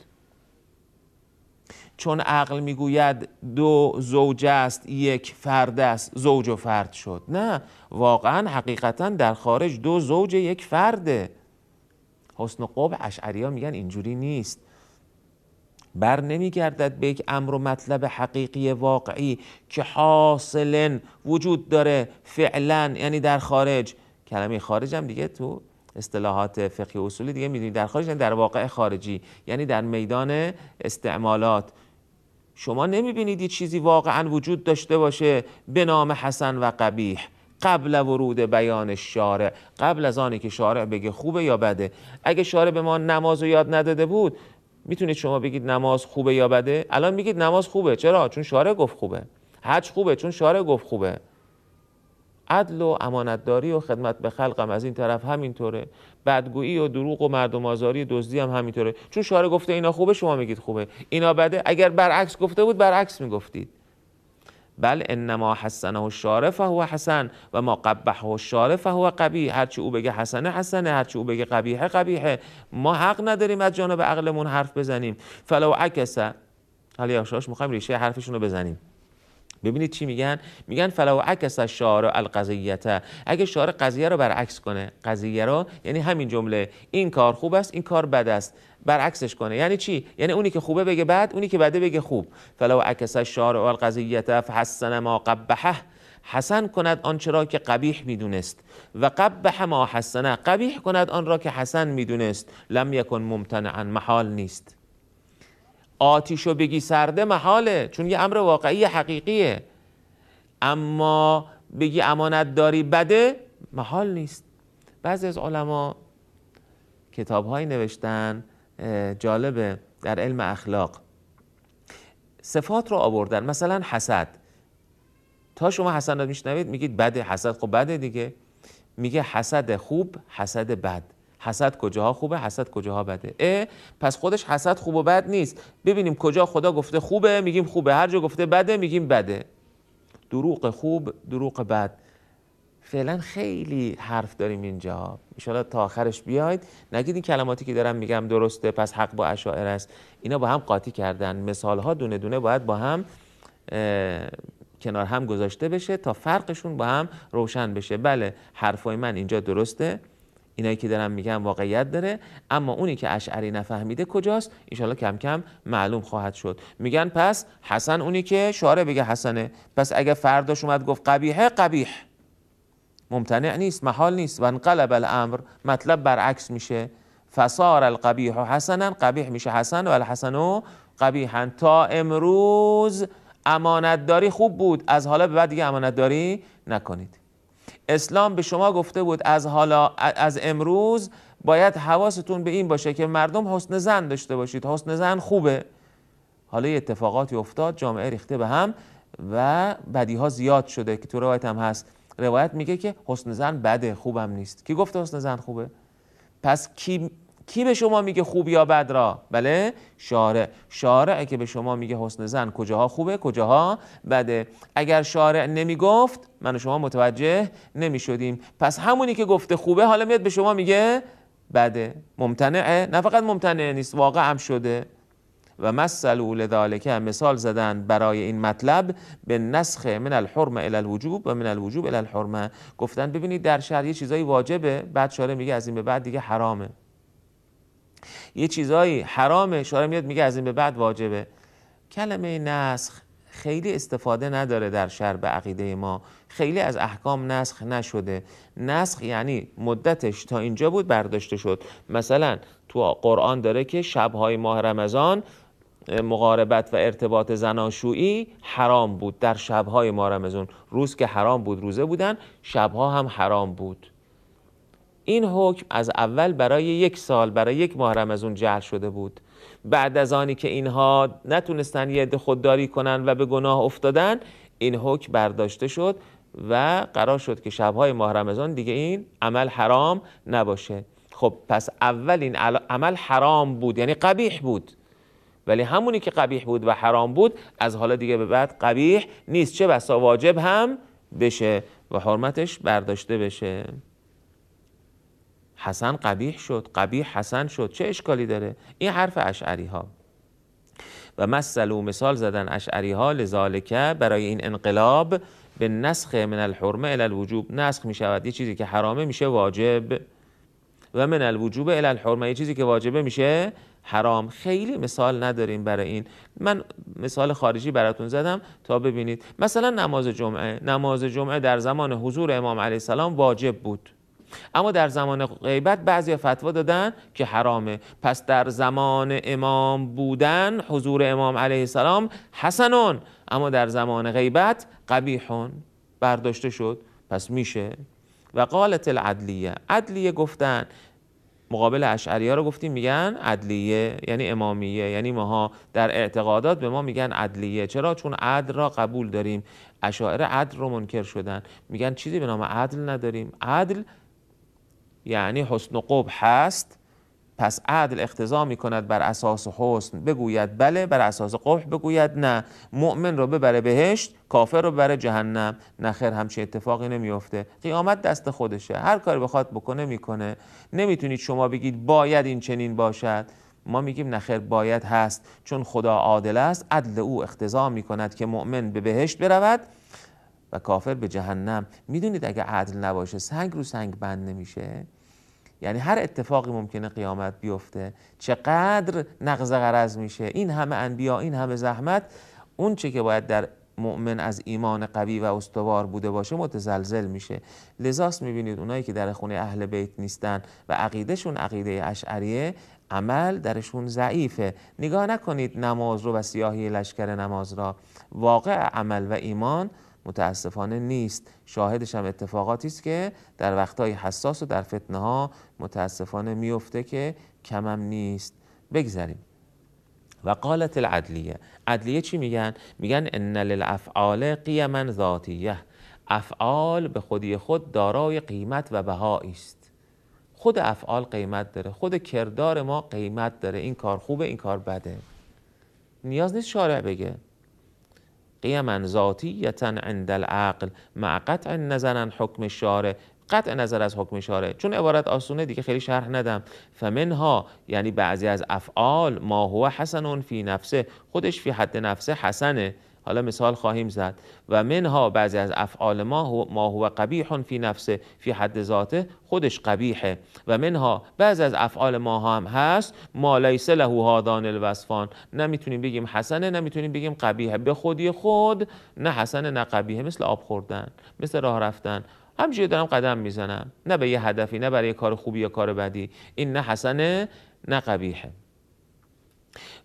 چون عقل میگوید دو زوج است یک فرد است زوج و فرد شد نه واقعا حقیقتا در خارج دو زوج یک فرده حسن قب اشعری ها میگن اینجوری نیست بر نمیگردد به یک امر و مطلب حقیقی واقعی که حاصلا وجود داره فعلا یعنی در خارج کلمه خارج هم دیگه تو اصطلاحات فقهی اصولی دیگه میدونید در خارج یعنی در واقع خارجی یعنی در میدان استعمالات شما نمیبینید یه چیزی واقعا وجود داشته باشه به نام حسن و قبیح قبل ورود بیان شارع قبل از آنی که شارع بگه خوبه یا بده اگه شارع به ما نماز رو یاد نداده بود میتونید شما بگید نماز خوبه یا بده الان میگید نماز خوبه چرا چون شارع گفت خوبه حج خوبه چون شارع گفت خوبه عدل و امانتداری و خدمت به خلقم از این طرف همینطوره بدگویی و دروغ و مردم آزاری دزدی هم همینطوره چون شاره گفته اینا خوبه شما میگید خوبه اینا بده اگر برعکس گفته بود برعکس میگفتید بل انما حسنه شارفه فهو حسن و ما قبحه شارفه فهو قبیح هرچی او بگه حسنه حسنه هرچی او بگه قبیحه قبیحه ما حق نداریم از جانب عقلمون حرف بزنیم فلو عکسه حالی آشاش میخوایم ریشه حرفشون رو بزنیم ببینید چی میگن میگن فلا و عکس شعار القضیه اگه شعار قضیه رو برعکس کنه قضیه رو یعنی همین جمله این کار خوب است این کار بد است برعکسش کنه یعنی چی یعنی اونی که خوبه بگه بد اونی که بده بگه خوب فلا و عکس شعار القضیه فحسن ما قبحه حسن کند آنچه را که قبیح میدونست و قبح ما حسنه قبیح کند آن را که حسن میدونست لم یکن ممتنعا محال نیست آتیشو بگی سرده محاله چون یه امر واقعی حقیقیه اما بگی امانت داری بده محال نیست بعضی از علما کتاب نوشتن جالبه در علم اخلاق صفات رو آوردن مثلا حسد تا شما حسد رو میشنوید میگید بده حسد خب بده دیگه میگه حسد خوب حسد بد حسد کجاها خوبه حسد کجاها بده اه پس خودش حسد خوب و بد نیست ببینیم کجا خدا گفته خوبه میگیم خوبه هر جا گفته بده میگیم بده دروغ خوب دروغ بد فعلا خیلی حرف داریم اینجا ان تا آخرش بیاید نگید این کلماتی که دارم میگم درسته پس حق با اشاعر است اینا با هم قاطی کردن مثال ها دونه دونه باید با هم کنار هم گذاشته بشه تا فرقشون با هم روشن بشه بله حرفای من اینجا درسته اینایی که دارم میگم واقعیت داره اما اونی که اشعری نفهمیده کجاست انشالله کم کم معلوم خواهد شد میگن پس حسن اونی که شاره بگه حسنه پس اگه فرداش اومد گفت قبیحه قبیح ممتنع نیست محال نیست و انقلب الامر مطلب برعکس میشه فصار القبیح حسنا قبیح میشه حسن و الحسن قبیحن تا امروز امانتداری خوب بود از حالا به بعد دیگه امانتداری نکنید اسلام به شما گفته بود از حالا از امروز باید حواستون به این باشه که مردم حسن زن داشته باشید حسن زن خوبه حالا یه اتفاقاتی افتاد جامعه ریخته به هم و بدی ها زیاد شده که تو روایت هم هست روایت میگه که حسن زن بده خوبم نیست کی گفته حسن زن خوبه پس کی کی به شما میگه خوب یا بد را بله شارع شارع که به شما میگه حسن زن کجاها خوبه کجاها بده اگر شارع نمیگفت من و شما متوجه نمیشدیم پس همونی که گفته خوبه حالا میاد به شما میگه بده ممتنعه نه فقط ممتنع نیست واقع هم شده و مثل که مثال زدن برای این مطلب به نسخ من الحرمه الى الوجوب و من الوجوب الى الحرمه گفتن ببینید در شهر یه چیزایی واجبه بعد شاره میگه از این به بعد دیگه حرامه یه چیزایی حرامه شاره میاد میگه از این به بعد واجبه کلمه نسخ خیلی استفاده نداره در شرب عقیده ما خیلی از احکام نسخ نشده نسخ یعنی مدتش تا اینجا بود برداشته شد مثلا تو قرآن داره که شبهای ماه رمضان مقاربت و ارتباط زناشویی حرام بود در شبهای ماه رمضان روز که حرام بود روزه بودن شبها هم حرام بود این حکم از اول برای یک سال برای یک ماه رمضان جعل شده بود بعد از آنی که اینها نتونستن ید خودداری کنن و به گناه افتادن این حکم برداشته شد و قرار شد که شبهای ماه رمضان دیگه این عمل حرام نباشه خب پس اول این عمل حرام بود یعنی قبیح بود ولی همونی که قبیح بود و حرام بود از حالا دیگه به بعد قبیح نیست چه بسا واجب هم بشه و حرمتش برداشته بشه حسن قبیح شد قبیح حسن شد چه اشکالی داره این حرف اشعری ها و مثل و مثال زدن اشعری ها لذالکه برای این انقلاب به نسخ من الحرمه الى الوجوب نسخ می شود یه چیزی که حرامه میشه واجب و من الوجوب الی الحرمه یه چیزی که واجبه میشه حرام خیلی مثال نداریم برای این من مثال خارجی براتون زدم تا ببینید مثلا نماز جمعه نماز جمعه در زمان حضور امام علیه السلام واجب بود اما در زمان غیبت بعضی فتوا دادن که حرامه پس در زمان امام بودن حضور امام علیه السلام حسنون اما در زمان غیبت قبیحون برداشته شد پس میشه و قالت العدلیه عدلیه گفتن مقابل اشعریه رو گفتیم میگن عدلیه یعنی امامیه یعنی ماها در اعتقادات به ما میگن عدلیه چرا چون عدل را قبول داریم اشاعره عدل رو منکر شدن میگن چیزی به نام عدل نداریم عدل یعنی حسن و قب هست پس عدل اقتضا می کند بر اساس حسن بگوید بله بر اساس قبح بگوید نه مؤمن رو ببره بهشت کافر رو ببره جهنم نخیر همچین اتفاقی نمیفته قیامت دست خودشه هر کاری بخواد بکنه میکنه نمیتونید شما بگید باید این چنین باشد ما میگیم نخیر باید هست چون خدا عادل است عدل او اقتضا می کند که مؤمن به بهشت برود و کافر به جهنم میدونید اگه عدل نباشه سنگ رو سنگ بند نمیشه یعنی هر اتفاقی ممکنه قیامت بیفته چقدر نقض غرض میشه این همه انبیا این همه زحمت اون چه که باید در مؤمن از ایمان قوی و استوار بوده باشه متزلزل میشه لذاست میبینید اونایی که در خونه اهل بیت نیستن و عقیدهشون عقیده اشعریه عمل درشون ضعیفه نگاه نکنید نماز رو و سیاهی لشکر نماز را واقع عمل و ایمان متاسفانه نیست شاهدش هم اتفاقاتی است که در وقتهای حساس و در فتنه ها متاسفانه میفته که کمم نیست بگذریم و قالت العدلیه عدلیه چی میگن؟ میگن ان للافعال قیما ذاتیه افعال به خودی خود دارای قیمت و بهایی است خود افعال قیمت داره خود کردار ما قیمت داره این کار خوبه این کار بده نیاز نیست شارع بگه قیما ذاتیتا عند العقل مع قطع عن حکم شاره قطع نظر از حکم شاره چون عبارت آسونه دیگه خیلی شرح ندم فمنها یعنی بعضی از افعال ما هو حسن فی نفسه خودش فی حد نفسه حسنه حالا مثال خواهیم زد و منها بعضی از افعال ما ما هو قبیح فی نفسه فی حد ذاته خودش قبیحه و منها بعضی از افعال ما هم هست ما لیس له هادان الوصفان نمیتونیم بگیم حسنه نمیتونیم بگیم قبیحه به خودی خود نه حسنه نه قبیحه مثل آب خوردن مثل راه رفتن همجوری دارم قدم میزنم نه به یه هدفی نه برای کار خوبی یا کار بدی این نه حسنه نه قبیحه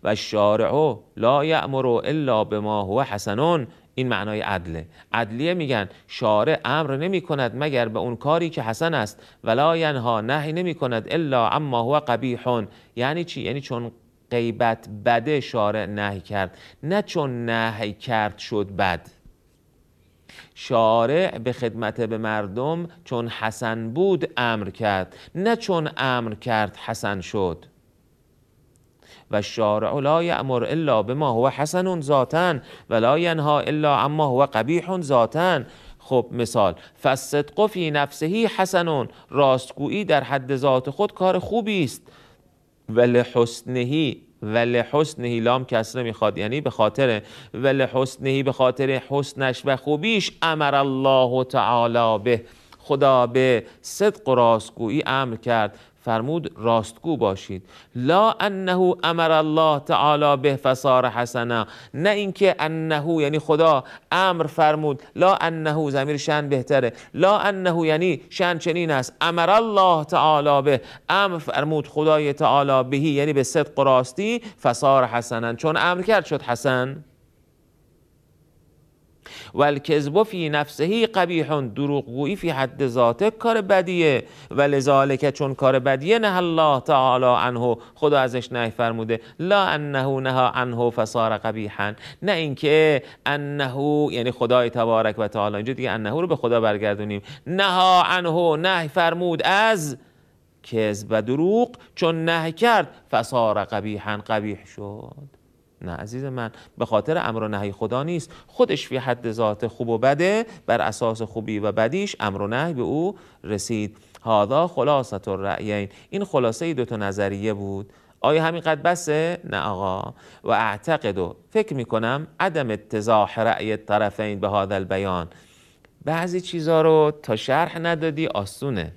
و شارع لا یامر الا به هو حسنون این معنای عدله عدلیه میگن شارع امر نمی کند مگر به اون کاری که حسن است ولا ینها نهی نمی کند الا اما هو قبیحون یعنی چی یعنی چون غیبت بده شارع نهی کرد نه چون نهی کرد شد بد شارع به خدمت به مردم چون حسن بود امر کرد نه چون امر کرد حسن شد و شارع لا یعمر الا بما هو حسن ذاتا و لا ینها الا اما هو قبیح ذاتا خب مثال فصدق فی نفسهی حسن راستگویی در حد ذات خود کار خوبی است و لحسنهی و لام کسره میخواد یعنی به خاطر و به خاطر حسنش و خوبیش امر الله تعالی به خدا به صدق و راستگویی امر کرد فرمود راستگو باشید لا انه امر الله تعالی به فصار حسنا نه اینکه انه یعنی خدا امر فرمود لا انه زمیر شن بهتره لا انه یعنی شن چنین است امر الله تعالی به امر فرمود خدای تعالی بهی یعنی به صدق و راستی فسار حسنا چون امر کرد شد حسن و الکذب فی نفسه قبیح دروغگویی فی حد ذاته کار بدیه و لذالک چون کار بدیه نه الله تعالی عنه خدا ازش نهی فرموده لا انه نها عنه فصار قبیحا نه اینکه انه یعنی خدای تبارک و تعالی اینجا دیگه انه رو به خدا برگردونیم نها عنه نهی فرمود از کذب و دروغ چون نه کرد فصار قبیحا قبیح شد نه عزیز من به خاطر امر و نهی خدا نیست خودش فی حد ذات خوب و بده بر اساس خوبی و بدیش امر و نهی به او رسید هادا خلاصت الرأیین این خلاصه دو تا نظریه بود آیا همینقدر بسه؟ نه آقا و اعتقد و فکر میکنم عدم اتضاح رأی طرفین به هذا البیان بعضی چیزا رو تا شرح ندادی آسونه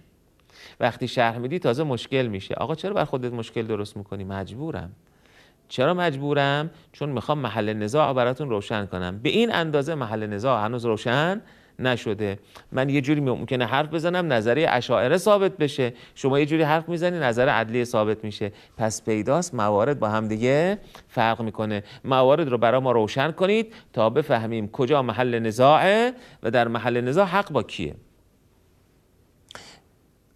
وقتی شرح میدی تازه مشکل میشه آقا چرا بر خودت مشکل درست میکنی مجبورم چرا مجبورم چون میخوام محل نزاع براتون روشن کنم به این اندازه محل نزاع هنوز روشن نشده من یه جوری ممکنه حرف بزنم نظری اشاعره ثابت بشه شما یه جوری حرف میزنی نظر عدلی ثابت میشه پس پیداست موارد با هم دیگه فرق میکنه موارد رو برای ما روشن کنید تا بفهمیم کجا محل نزاعه و در محل نزاع حق با کیه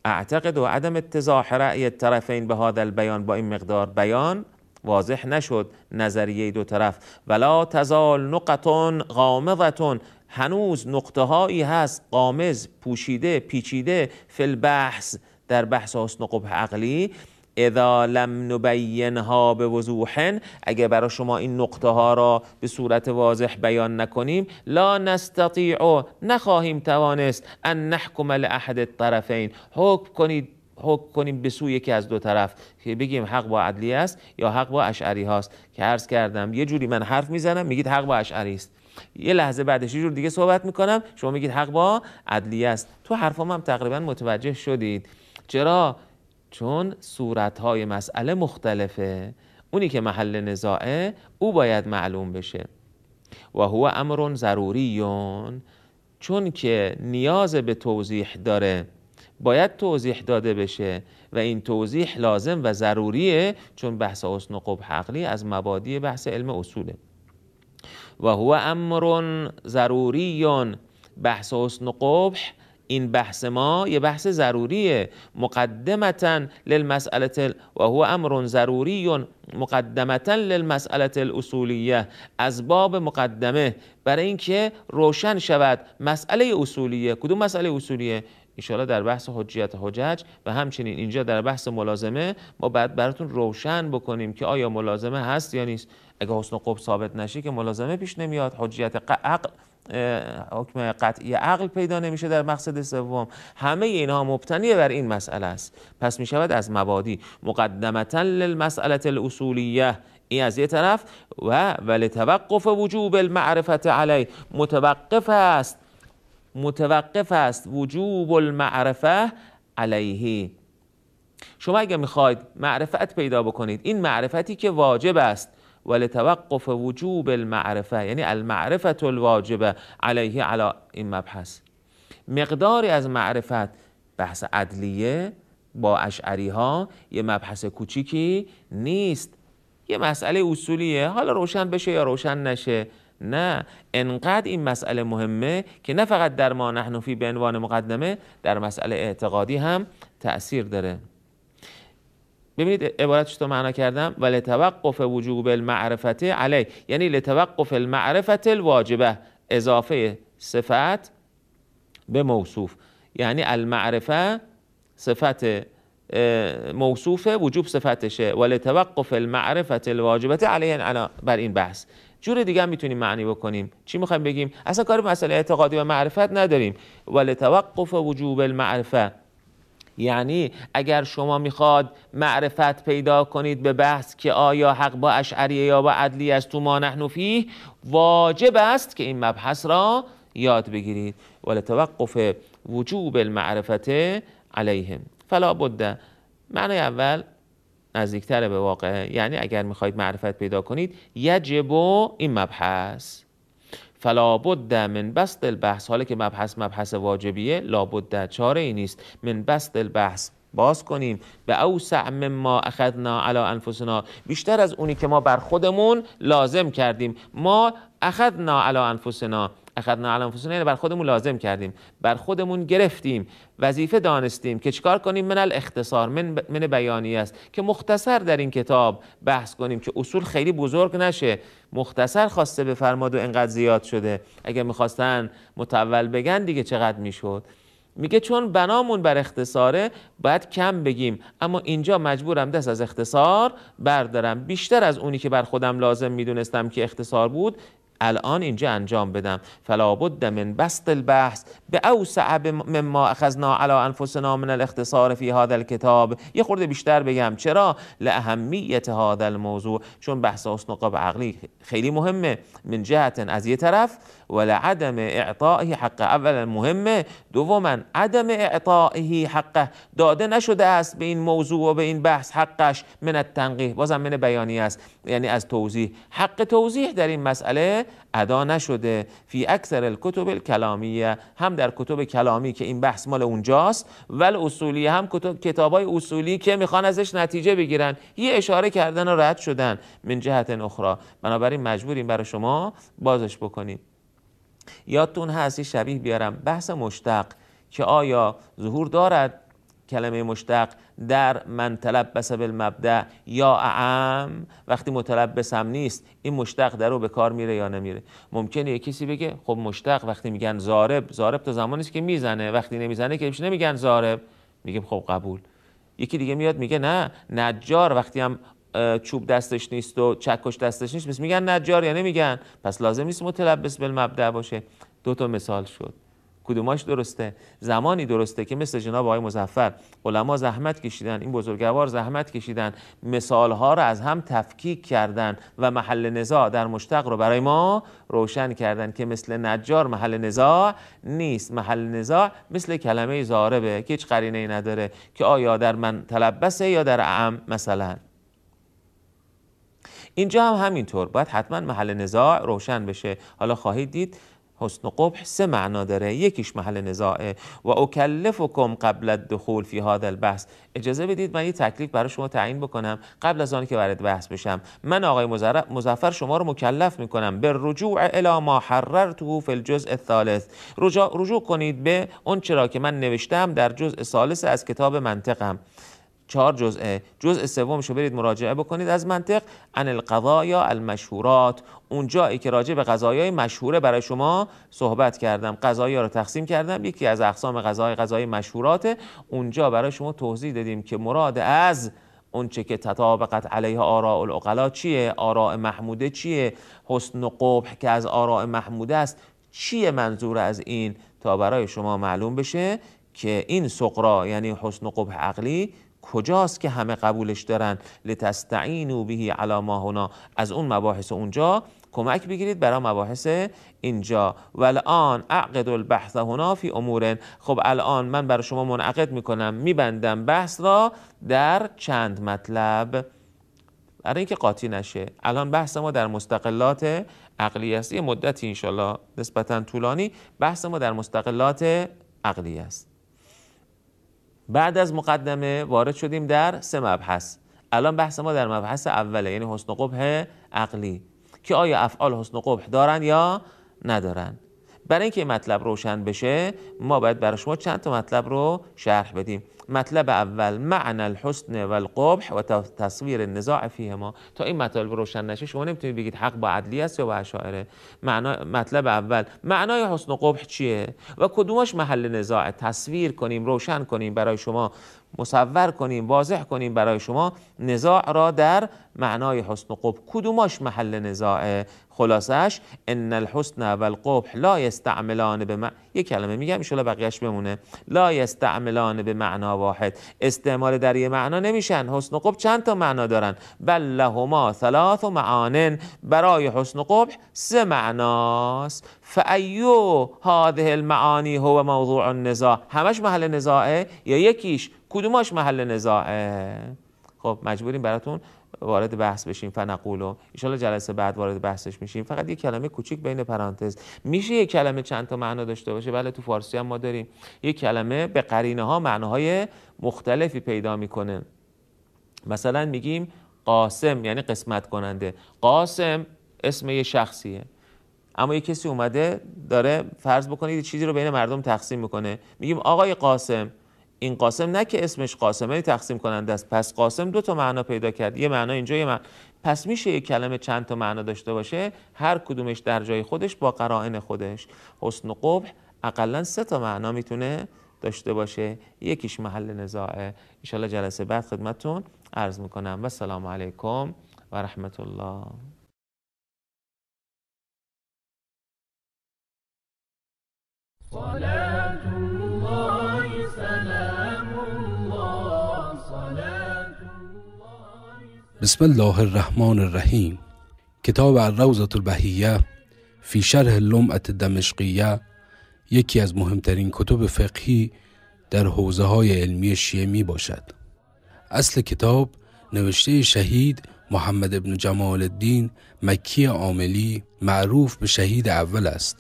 اعتقد و عدم اتزاح رأی طرفین به هذا البیان با این مقدار بیان واضح نشد نظریه دو طرف ولا تزال نقطون غامضتون هنوز نقطه هایی هست قامز پوشیده پیچیده فی البحث در بحث حسن قبح عقلی اذا لم نبینها به وضوح اگه برای شما این نقطه ها را به صورت واضح بیان نکنیم لا نستطیع نخواهیم توانست ان نحکم لاحد طرفین حکم کنید حکم کنیم به سوی یکی از دو طرف که بگیم حق با عدلی است یا حق با اشعری هاست که عرض کردم یه جوری من حرف میزنم میگید حق با اشعری است یه لحظه بعدش یه جور دیگه صحبت میکنم شما میگید حق با عدلی است تو حرفام هم تقریبا متوجه شدید چرا چون صورت های مسئله مختلفه اونی که محل نزاعه او باید معلوم بشه و هو امر ضروریون چون که نیاز به توضیح داره باید توضیح داده بشه و این توضیح لازم و ضروریه چون بحث حسن و قبح عقلی از مبادی بحث علم اصوله و هو امر ضروری بحث حسن و قبح این بحث ما یه بحث ضروریه مقدمتا للمسئله و هو امر ضروری مقدمتا للمسئله الاصولیه از باب مقدمه برای اینکه روشن شود مسئله اصولیه کدوم مسئله اصولیه ایشالا در بحث حجیت حجج و همچنین اینجا در بحث ملازمه ما بعد براتون روشن بکنیم که آیا ملازمه هست یا نیست اگه حسن قب ثابت نشه که ملازمه پیش نمیاد حجیت عقل حکم قطعی عقل پیدا نمیشه در مقصد سوم همه اینها مبتنی بر این مسئله است پس میشود از مبادی مقدمتا للمسئله الاصولیه این از یه طرف و ولتوقف وجوب المعرفت علی متوقف است متوقف است وجوب المعرفه علیه شما اگه میخواید معرفت پیدا بکنید این معرفتی که واجب است ولتوقف وجوب المعرفه یعنی المعرفت الواجبه علیه علی این مبحث مقداری از معرفت بحث عدلیه با اشعری ها یه مبحث کوچیکی نیست یه مسئله اصولیه حالا روشن بشه یا روشن نشه نه انقدر این مسئله مهمه که نه فقط در ما فی به عنوان مقدمه در مسئله اعتقادی هم تأثیر داره ببینید عبارتش تو معنا کردم و لتوقف وجوب المعرفت علی یعنی لتوقف المعرفت الواجبه اضافه صفت به موصوف یعنی المعرفه صفت موصوف وجوب صفتشه و لتوقف المعرفت الواجبه علی یعنی بر این بحث جور دیگه هم میتونیم معنی بکنیم چی میخوایم بگیم اصلا کار مسئله اعتقادی و معرفت نداریم ولی توقف وجوب المعرفه یعنی اگر شما میخواد معرفت پیدا کنید به بحث که آیا حق با اشعریه یا با عدلی از تو ما نحن فیه واجب است که این مبحث را یاد بگیرید ولی توقف وجوب المعرفت علیهم فلا بده معنی اول نزدیکتر به واقع یعنی اگر میخواید معرفت پیدا کنید یجب این مبحث فلا بد من بست البحث حالا که مبحث مبحث واجبیه لا بد چاره ای نیست من بست البحث باز کنیم به اوسع ما اخذنا علا انفسنا بیشتر از اونی که ما بر خودمون لازم کردیم ما اخذنا علا انفسنا اخذنا علی انفسنا یعنی بر خودمون لازم کردیم بر خودمون گرفتیم وظیفه دانستیم که چیکار کنیم من الاختصار من, من بیانی است که مختصر در این کتاب بحث کنیم که اصول خیلی بزرگ نشه مختصر خواسته بفرماد و انقدر زیاد شده اگه میخواستن متول بگن دیگه چقدر میشد میگه چون بنامون بر اختصاره باید کم بگیم اما اینجا مجبورم دست از اختصار بردارم بیشتر از اونی که بر خودم لازم میدونستم که اختصار بود الان اینجا انجام بدم فلا بد من بسط البحث به اوسع مما اخذنا على انفسنا من الاختصار في هذا الكتاب یه خورده بیشتر بگم چرا لاهمیت هذا الموضوع چون بحث اسنقاب عقلی خیلی مهمه من جهت از یه طرف ولعدم اعطائه حق اولا مهمه دوما عدم اعطائه حقه داده نشده است به این موضوع و به این بحث حقش من التنقیح بازم من بیانی است یعنی از توضیح حق توضیح در این مسئله ادا نشده فی اکثر الکتب الکلامیه هم در کتب کلامی که این بحث مال اونجاست ول اصولی هم کتاب کتابای اصولی که میخوان ازش نتیجه بگیرن یه اشاره کردن و رد شدن من جهت اخرى بنابراین مجبوریم برای شما بازش بکنیم یادتون هستی شبیه بیارم بحث مشتق که آیا ظهور دارد کلمه مشتق در من تلبس بالمبدع یا اعم وقتی بسم نیست این مشتق در رو به کار میره یا نمیره ممکنه یه کسی بگه خب مشتق وقتی میگن زارب زارب تا زمانی که میزنه وقتی نمیزنه که بهش نمیگن زارب میگیم خب قبول یکی دیگه میاد میگه نه نجار وقتی هم چوب دستش نیست و چکش دستش نیست میگن نجار یا نمیگن پس لازم نیست متلبس بالمبدع باشه دو تا مثال شد کدوماش درسته زمانی درسته که مثل جناب آقای مزفر علما زحمت کشیدن این بزرگوار زحمت کشیدن مثال ها را از هم تفکیک کردن و محل نزاع در مشتق رو برای ما روشن کردن که مثل نجار محل نزاع نیست محل نزاع مثل کلمه زاربه که هیچ قرینه ای نداره که آیا در من تلبسه یا در عم مثلا اینجا هم همینطور باید حتما محل نزاع روشن بشه حالا خواهید دید حسن و قبح سه معنا داره یکیش محل نزاعه و اکلفکم قبل دخول فی هذا البحث اجازه بدید من یه تکلیف برای شما تعیین بکنم قبل از آن که وارد بحث بشم من آقای مزفر شما رو مکلف میکنم به رجوع الی ما حررته فی الجزء الثالث رجوع, کنید به اون چرا که من نوشتم در جزء ثالث از کتاب منطقم چهار جزئه جزء رو برید مراجعه بکنید از منطق ان القضایا المشهورات اونجایی که راجع به قضایای مشهوره برای شما صحبت کردم قضایا رو تقسیم کردم یکی از اقسام غذای غذای مشهورات اونجا برای شما توضیح دادیم که مراد از اونچه که تطابقت علیه آراء العقلا چیه آراء محموده چیه حسن و قبح که از آراء محموده است چیه منظور از این تا برای شما معلوم بشه که این سقرا یعنی حسن و قبح عقلی کجاست که همه قبولش دارن لتستعینوا بهی علی ما هنا از اون مباحث اونجا کمک بگیرید برای مباحث اینجا و الان اعقد البحث هنا فی امورن خب الان من برای شما منعقد میکنم میبندم بحث را در چند مطلب برای اینکه قاطی نشه الان بحث ما در مستقلات عقلی است یه مدتی انشالله نسبتا طولانی بحث ما در مستقلات عقلی است بعد از مقدمه وارد شدیم در سه مبحث الان بحث ما در مبحث اوله یعنی حسن قبح عقلی که آیا افعال حسن قبح دارن یا ندارن برای اینکه این مطلب روشن بشه ما باید برای شما چند تا مطلب رو شرح بدیم مطلب اول معنی الحسن و القبح و تصویر النزاع فیه ما تا این مطالب روشن نشه شما نمیتونید بگید حق با عدلی است یا با اشاعره معنا... مطلب اول معنای حسن و قبح چیه و کدومش محل نزاع تصویر کنیم روشن کنیم برای شما مصور کنیم واضح کنیم برای شما نزاع را در معنای حسن و قبح کدوماش محل نزاع خلاصش ان الحسن و القبح لا یستعملان به یه کلمه میگم ایشالا بقیهش بمونه لا یستعملان به معنا واحد استعمال در یه معنا نمیشن حسن و قبح چند تا معنا دارن بل لهما ثلاث و معانن برای حسن و قبح سه معناست فایو هذه المعانی هو موضوع النزاع همش محل نزاعه یا یکیش کدوماش محل نزاعه خب مجبوریم براتون وارد بحث بشیم فنقولو ان جلسه بعد وارد بحثش میشیم فقط یه کلمه کوچیک بین پرانتز میشه یه کلمه چند تا معنا داشته باشه بله تو فارسی هم ما داریم یه کلمه به قرینه ها معناهای مختلفی پیدا میکنه مثلا میگیم قاسم یعنی قسمت کننده قاسم اسم یه شخصیه اما یه کسی اومده داره فرض بکنید چیزی رو بین مردم تقسیم میکنه میگیم آقای قاسم این قاسم نه که اسمش قاسمه تقسیم کننده است پس قاسم دو تا معنا پیدا کرد یه معنا اینجا یه معنا پس میشه یک کلمه چند تا معنا داشته باشه هر کدومش در جای خودش با قرائن خودش حسن و قبح اقلا سه تا معنا میتونه داشته باشه یکیش محل نزاعه انشالله جلسه بعد خدمتتون عرض میکنم و سلام علیکم و رحمت الله بسم الله الرحمن الرحیم کتاب الروزة البهیه فی شرح لمعت دمشقیه یکی از مهمترین کتب فقهی در حوزه های علمی شیعه می باشد اصل کتاب نوشته شهید محمد ابن جمال الدین مکی عاملی معروف به شهید اول است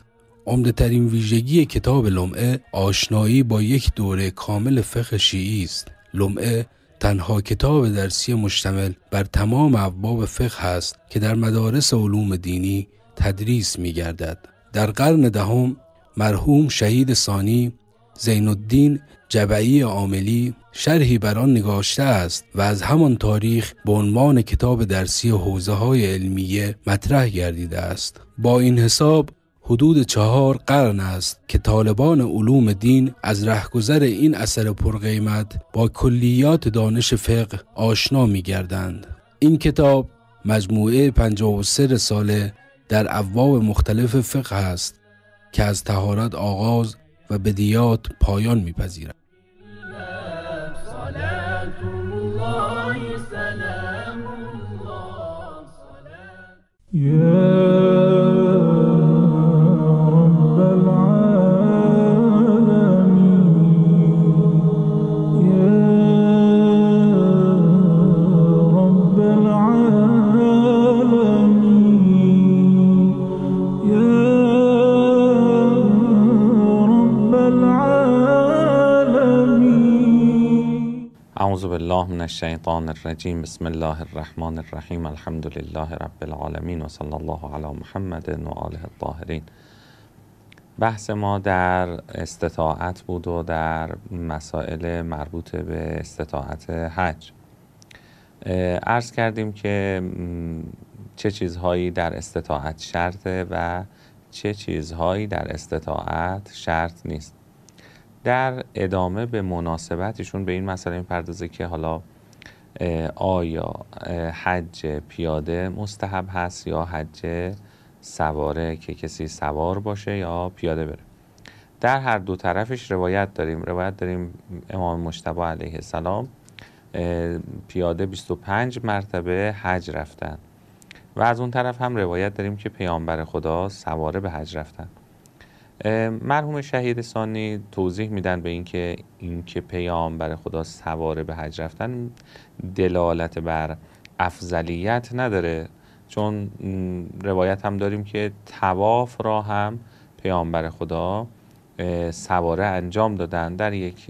عمده ترین ویژگی کتاب لمعه آشنایی با یک دوره کامل فقه شیعی است لمعه تنها کتاب درسی مشتمل بر تمام ابواب فقه است که در مدارس علوم دینی تدریس می گردد. در قرن دهم مرحوم شهید ثانی زین الدین جبعی عاملی شرحی بر آن نگاشته است و از همان تاریخ به عنوان کتاب درسی حوزه های علمیه مطرح گردیده است با این حساب حدود چهار قرن است که طالبان علوم دین از رهگذر این اثر پرقیمت با کلیات دانش فقه آشنا می گردند. این کتاب مجموعه 53 رساله در ابواب مختلف فقه است که از تهارت آغاز و بدیات پایان میپذیرد. اعوذ بالله من الشیطان الرجیم بسم الله الرحمن الرحیم الحمد لله رب العالمین و صلی الله علی محمد و آله الطاهرین بحث ما در استطاعت بود و در مسائل مربوط به استطاعت حج عرض کردیم که چه چیزهایی در استطاعت شرطه و چه چیزهایی در استطاعت شرط نیست در ادامه به مناسبتشون به این مسئله میپردازه که حالا آیا حج پیاده مستحب هست یا حج سواره که کسی سوار باشه یا پیاده بره در هر دو طرفش روایت داریم روایت داریم امام مشتبه علیه السلام پیاده 25 مرتبه حج رفتن و از اون طرف هم روایت داریم که پیامبر خدا سواره به حج رفتن مرحوم شهید سانی توضیح میدن به اینکه اینکه پیامبر خدا سواره به حج رفتن دلالت بر افضلیت نداره چون روایت هم داریم که تواف را هم پیامبر خدا سواره انجام دادن در یک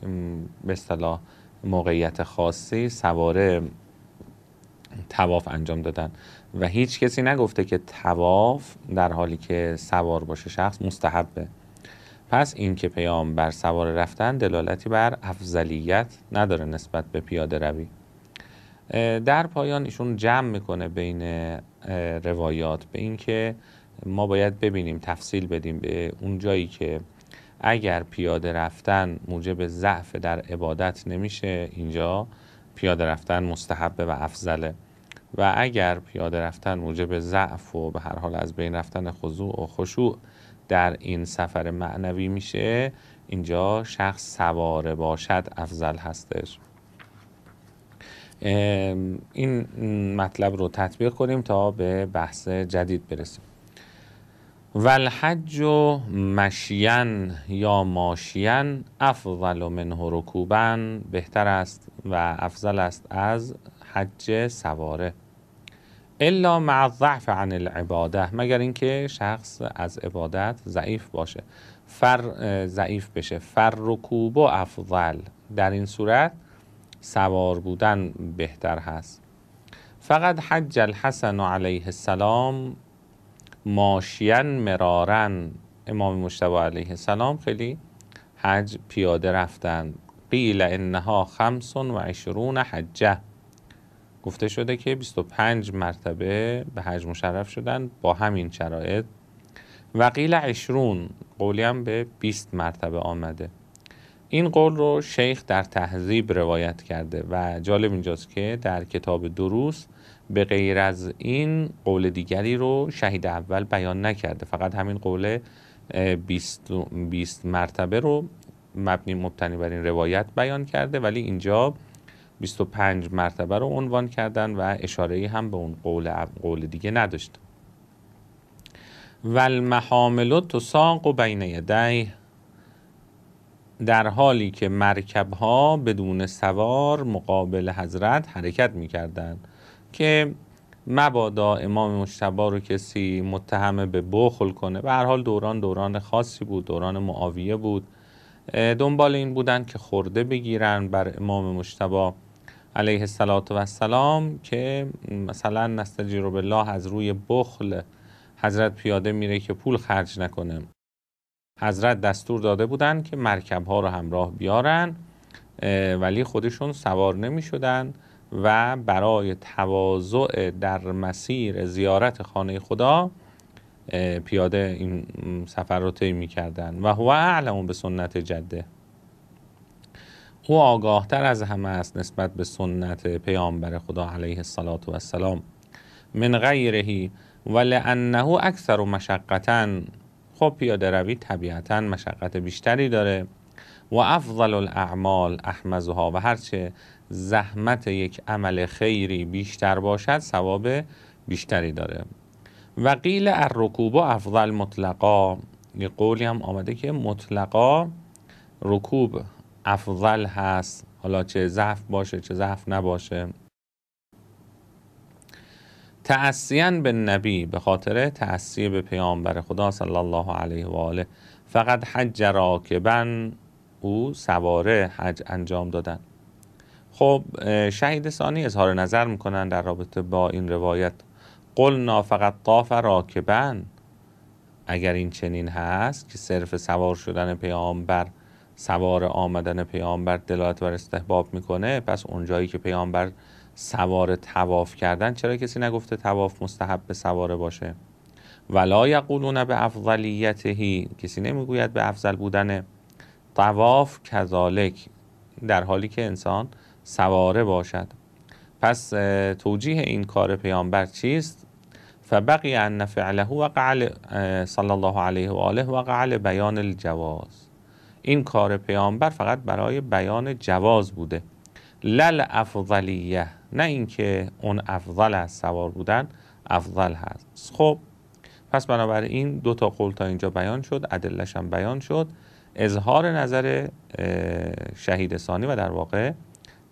به اصطلاح موقعیت خاصی سواره تواف انجام دادن و هیچ کسی نگفته که تواف در حالی که سوار باشه شخص مستحبه پس اینکه بر سوار رفتن دلالتی بر افضلیت نداره نسبت به پیاده روی در پایان ایشون جمع میکنه بین روایات به اینکه ما باید ببینیم تفصیل بدیم به اون جایی که اگر پیاده رفتن موجب ضعف در عبادت نمیشه اینجا پیاده رفتن مستحبه و افضله و اگر پیاده رفتن موجب ضعف و به هر حال از بین رفتن خضوع و خشوع در این سفر معنوی میشه اینجا شخص سواره باشد افضل هستش این مطلب رو تطبیق کنیم تا به بحث جدید برسیم والحج مشیان یا ماشیان افضل من رکوبن بهتر است و افضل است از حج سواره الا مع ضعف عن العباده مگر اینکه شخص از عبادت ضعیف باشه فر ضعیف بشه فر رکوب و افضل در این صورت سوار بودن بهتر هست فقط حج الحسن علیه السلام ماشین مرارن امام مشتبه علیه السلام خیلی حج پیاده رفتن قیل انها خمس و عشرون حجه گفته شده که 25 مرتبه به حج مشرف شدن با همین شرایط و قیل عشرون قولی هم به 20 مرتبه آمده این قول رو شیخ در تهذیب روایت کرده و جالب اینجاست که در کتاب دروس به غیر از این قول دیگری رو شهید اول بیان نکرده فقط همین قول 20, 20 مرتبه رو مبنی مبتنی بر این روایت بیان کرده ولی اینجا 25 مرتبه رو عنوان کردن و اشاره هم به اون قول, قول دیگه نداشت و تو تساق و بین یدیه در حالی که مرکب ها بدون سوار مقابل حضرت حرکت می کردن که مبادا امام مشتبه رو کسی متهم به بخل کنه به هر حال دوران دوران خاصی بود دوران معاویه بود دنبال این بودن که خورده بگیرن بر امام مشتبه علیه السلام که مثلا رو بالله از روی بخل حضرت پیاده میره که پول خرج نکنه حضرت دستور داده بودن که مرکب ها رو همراه بیارن ولی خودشون سوار نمی شدن و برای تواضع در مسیر زیارت خانه خدا پیاده این سفر رو طی می کردن و هو اعلم به سنت جده او آگاه تر از همه است نسبت به سنت پیامبر خدا علیه السلام و السلام من غیرهی ولانه اکثر و مشقتن خب پیاده روی طبیعتا مشقت بیشتری داره و افضل الاعمال احمزها و هرچه زحمت یک عمل خیری بیشتر باشد ثواب بیشتری داره و قیل الرکوب و افضل مطلقا یه قولی هم آمده که مطلقا رکوب افضل هست حالا چه ضعف باشه چه ضعف نباشه تعصیا به نبی به خاطر تعصی به پیامبر خدا صلی الله علیه و آله فقط حج راکبن او سواره حج انجام دادن خب شهید ثانی اظهار نظر میکنن در رابطه با این روایت قلنا فقط طاف راکبن اگر این چنین هست که صرف سوار شدن پیامبر سوار آمدن پیامبر دلالت بر استحباب میکنه پس اونجایی که پیامبر سوار تواف کردن چرا کسی نگفته تواف مستحب به سواره باشه ولا یقولون به افضلیتهی کسی نمیگوید به افضل بودن تواف کذالک در حالی که انسان سواره باشد پس توجیه این کار پیامبر چیست فبقی ان فعله وقع صلی الله علیه و آله وقع بیان الجواز این کار پیامبر فقط برای بیان جواز بوده لل افضلیه نه اینکه اون افضل از سوار بودن افضل هست خب پس بنابراین دو تا قول تا اینجا بیان شد عدلش هم بیان شد اظهار نظر شهید ثانی و در واقع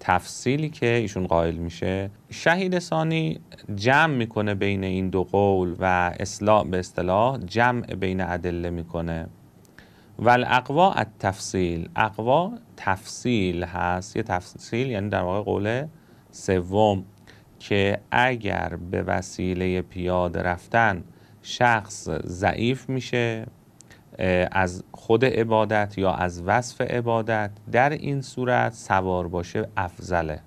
تفصیلی که ایشون قائل میشه شهید ثانی جمع میکنه بین این دو قول و اصلاح به اصطلاح جمع بین ادله میکنه و ات تفصیل اقوا تفصیل هست یه تفصیل یعنی در واقع قول سوم که اگر به وسیله پیاده رفتن شخص ضعیف میشه از خود عبادت یا از وصف عبادت در این صورت سوار باشه افضله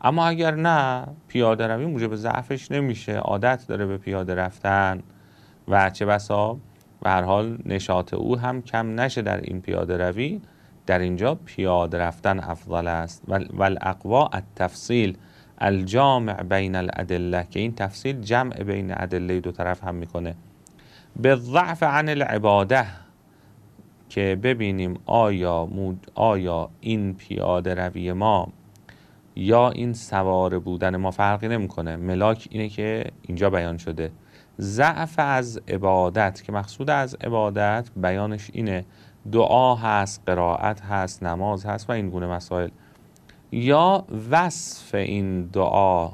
اما اگر نه پیاده روی موجب ضعفش نمیشه عادت داره به پیاده رفتن و چه بسا و هر حال نشاط او هم کم نشه در این پیاده روی در اینجا پیاده رفتن افضل است و الاقوا التفصیل الجامع بین الادله که این تفصیل جمع بین ادله دو طرف هم میکنه به ضعف عن العباده که ببینیم آیا, مود آیا این پیاده روی ما یا این سواره بودن ما فرقی نمیکنه ملاک اینه که اینجا بیان شده ضعف از عبادت که مقصود از عبادت بیانش اینه دعا هست قرائت هست نماز هست و این گونه مسائل یا وصف این دعا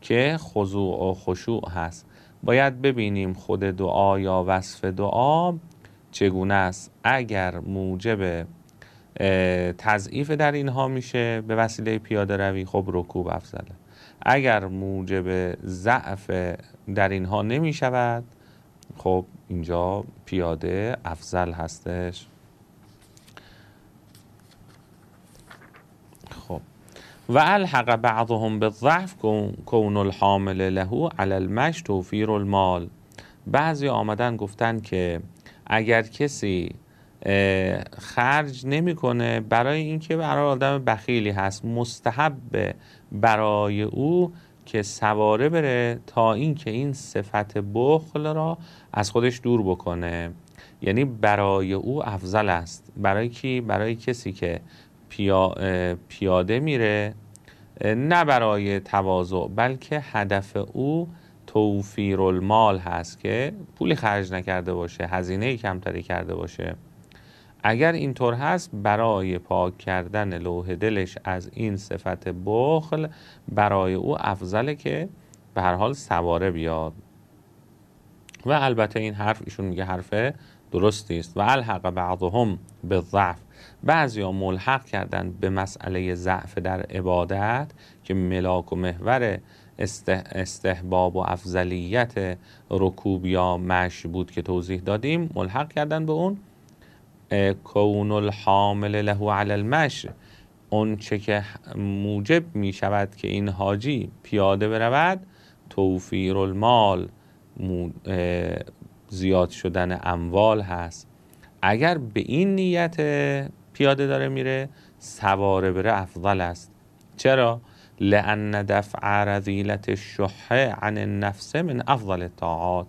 که خضوع و خشوع هست باید ببینیم خود دعا یا وصف دعا چگونه است اگر موجب تضعیف در اینها میشه به وسیله پیاده روی خب رکوب افزله اگر موجب ضعف در اینها نمی شود خب اینجا پیاده افضل هستش خب و الحق بعضهم ضعف کون الحامل له علی المش توفیر المال بعضی آمدن گفتن که اگر کسی خرج نمیکنه برای اینکه برای آدم بخیلی هست مستحب برای او که سواره بره تا اینکه این صفت بخل را از خودش دور بکنه یعنی برای او افضل است برای کی برای کسی که پیاده میره نه برای تواضع بلکه هدف او توفیر المال هست که پولی خرج نکرده باشه هزینه کمتری کرده باشه اگر اینطور هست برای پاک کردن لوح دلش از این صفت بخل برای او افضله که به هر حال سواره بیاد و البته این حرف ایشون میگه حرف درستی است و الحق بعضهم به ضعف بعضی ها ملحق کردن به مسئله ضعف در عبادت که ملاک و محور استحباب و افضلیت رکوب یا مش بود که توضیح دادیم ملحق کردن به اون کون الحامل له علی المشر اون چه که موجب می شود که این حاجی پیاده برود توفیر المال زیاد شدن اموال هست اگر به این نیت پیاده داره میره سواره بره افضل است چرا؟ لان دفع رذیلت الشحه عن النفس من افضل الطاعات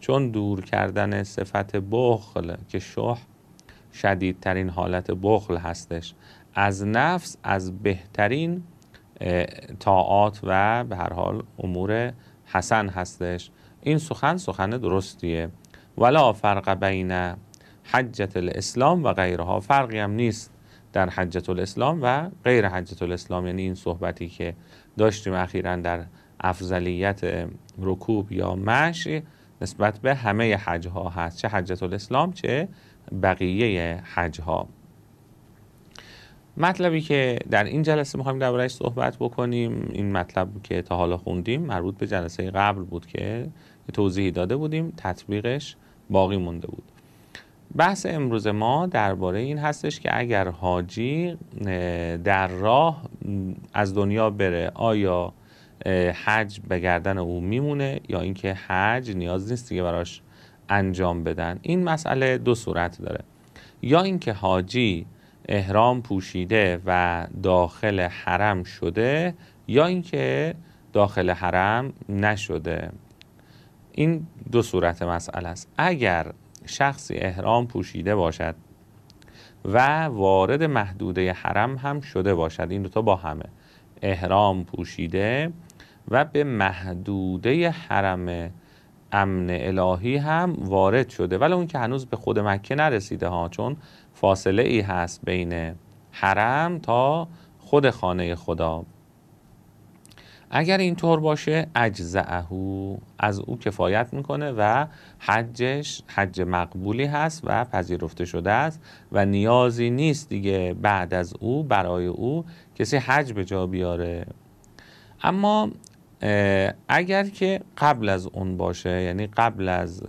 چون دور کردن صفت بخل که شح شدیدترین حالت بخل هستش از نفس از بهترین طاعات و به هر حال امور حسن هستش این سخن سخن درستیه ولا فرق بین حجت الاسلام و غیرها فرقی هم نیست در حجت الاسلام و غیر حجت الاسلام یعنی این صحبتی که داشتیم اخیرا در افضلیت رکوب یا مشی نسبت به همه حجها ها هست چه حجت الاسلام چه بقیه حج ها مطلبی که در این جلسه میخوایم دربارهش صحبت بکنیم این مطلب که تا حالا خوندیم مربوط به جلسه قبل بود که توضیحی داده بودیم تطبیقش باقی مونده بود بحث امروز ما درباره این هستش که اگر حاجی در راه از دنیا بره آیا حج به گردن او میمونه یا اینکه حج نیاز نیست دیگه براش انجام بدن این مسئله دو صورت داره یا اینکه حاجی احرام پوشیده و داخل حرم شده یا اینکه داخل حرم نشده این دو صورت مسئله است اگر شخصی احرام پوشیده باشد و وارد محدوده حرم هم شده باشد این دوتا با همه احرام پوشیده و به محدوده حرم امن الهی هم وارد شده ولی اون که هنوز به خود مکه نرسیده ها چون فاصله ای هست بین حرم تا خود خانه خدا اگر اینطور باشه او از او کفایت میکنه و حجش حج مقبولی هست و پذیرفته شده است و نیازی نیست دیگه بعد از او برای او کسی حج به جا بیاره اما اگر که قبل از اون باشه یعنی قبل از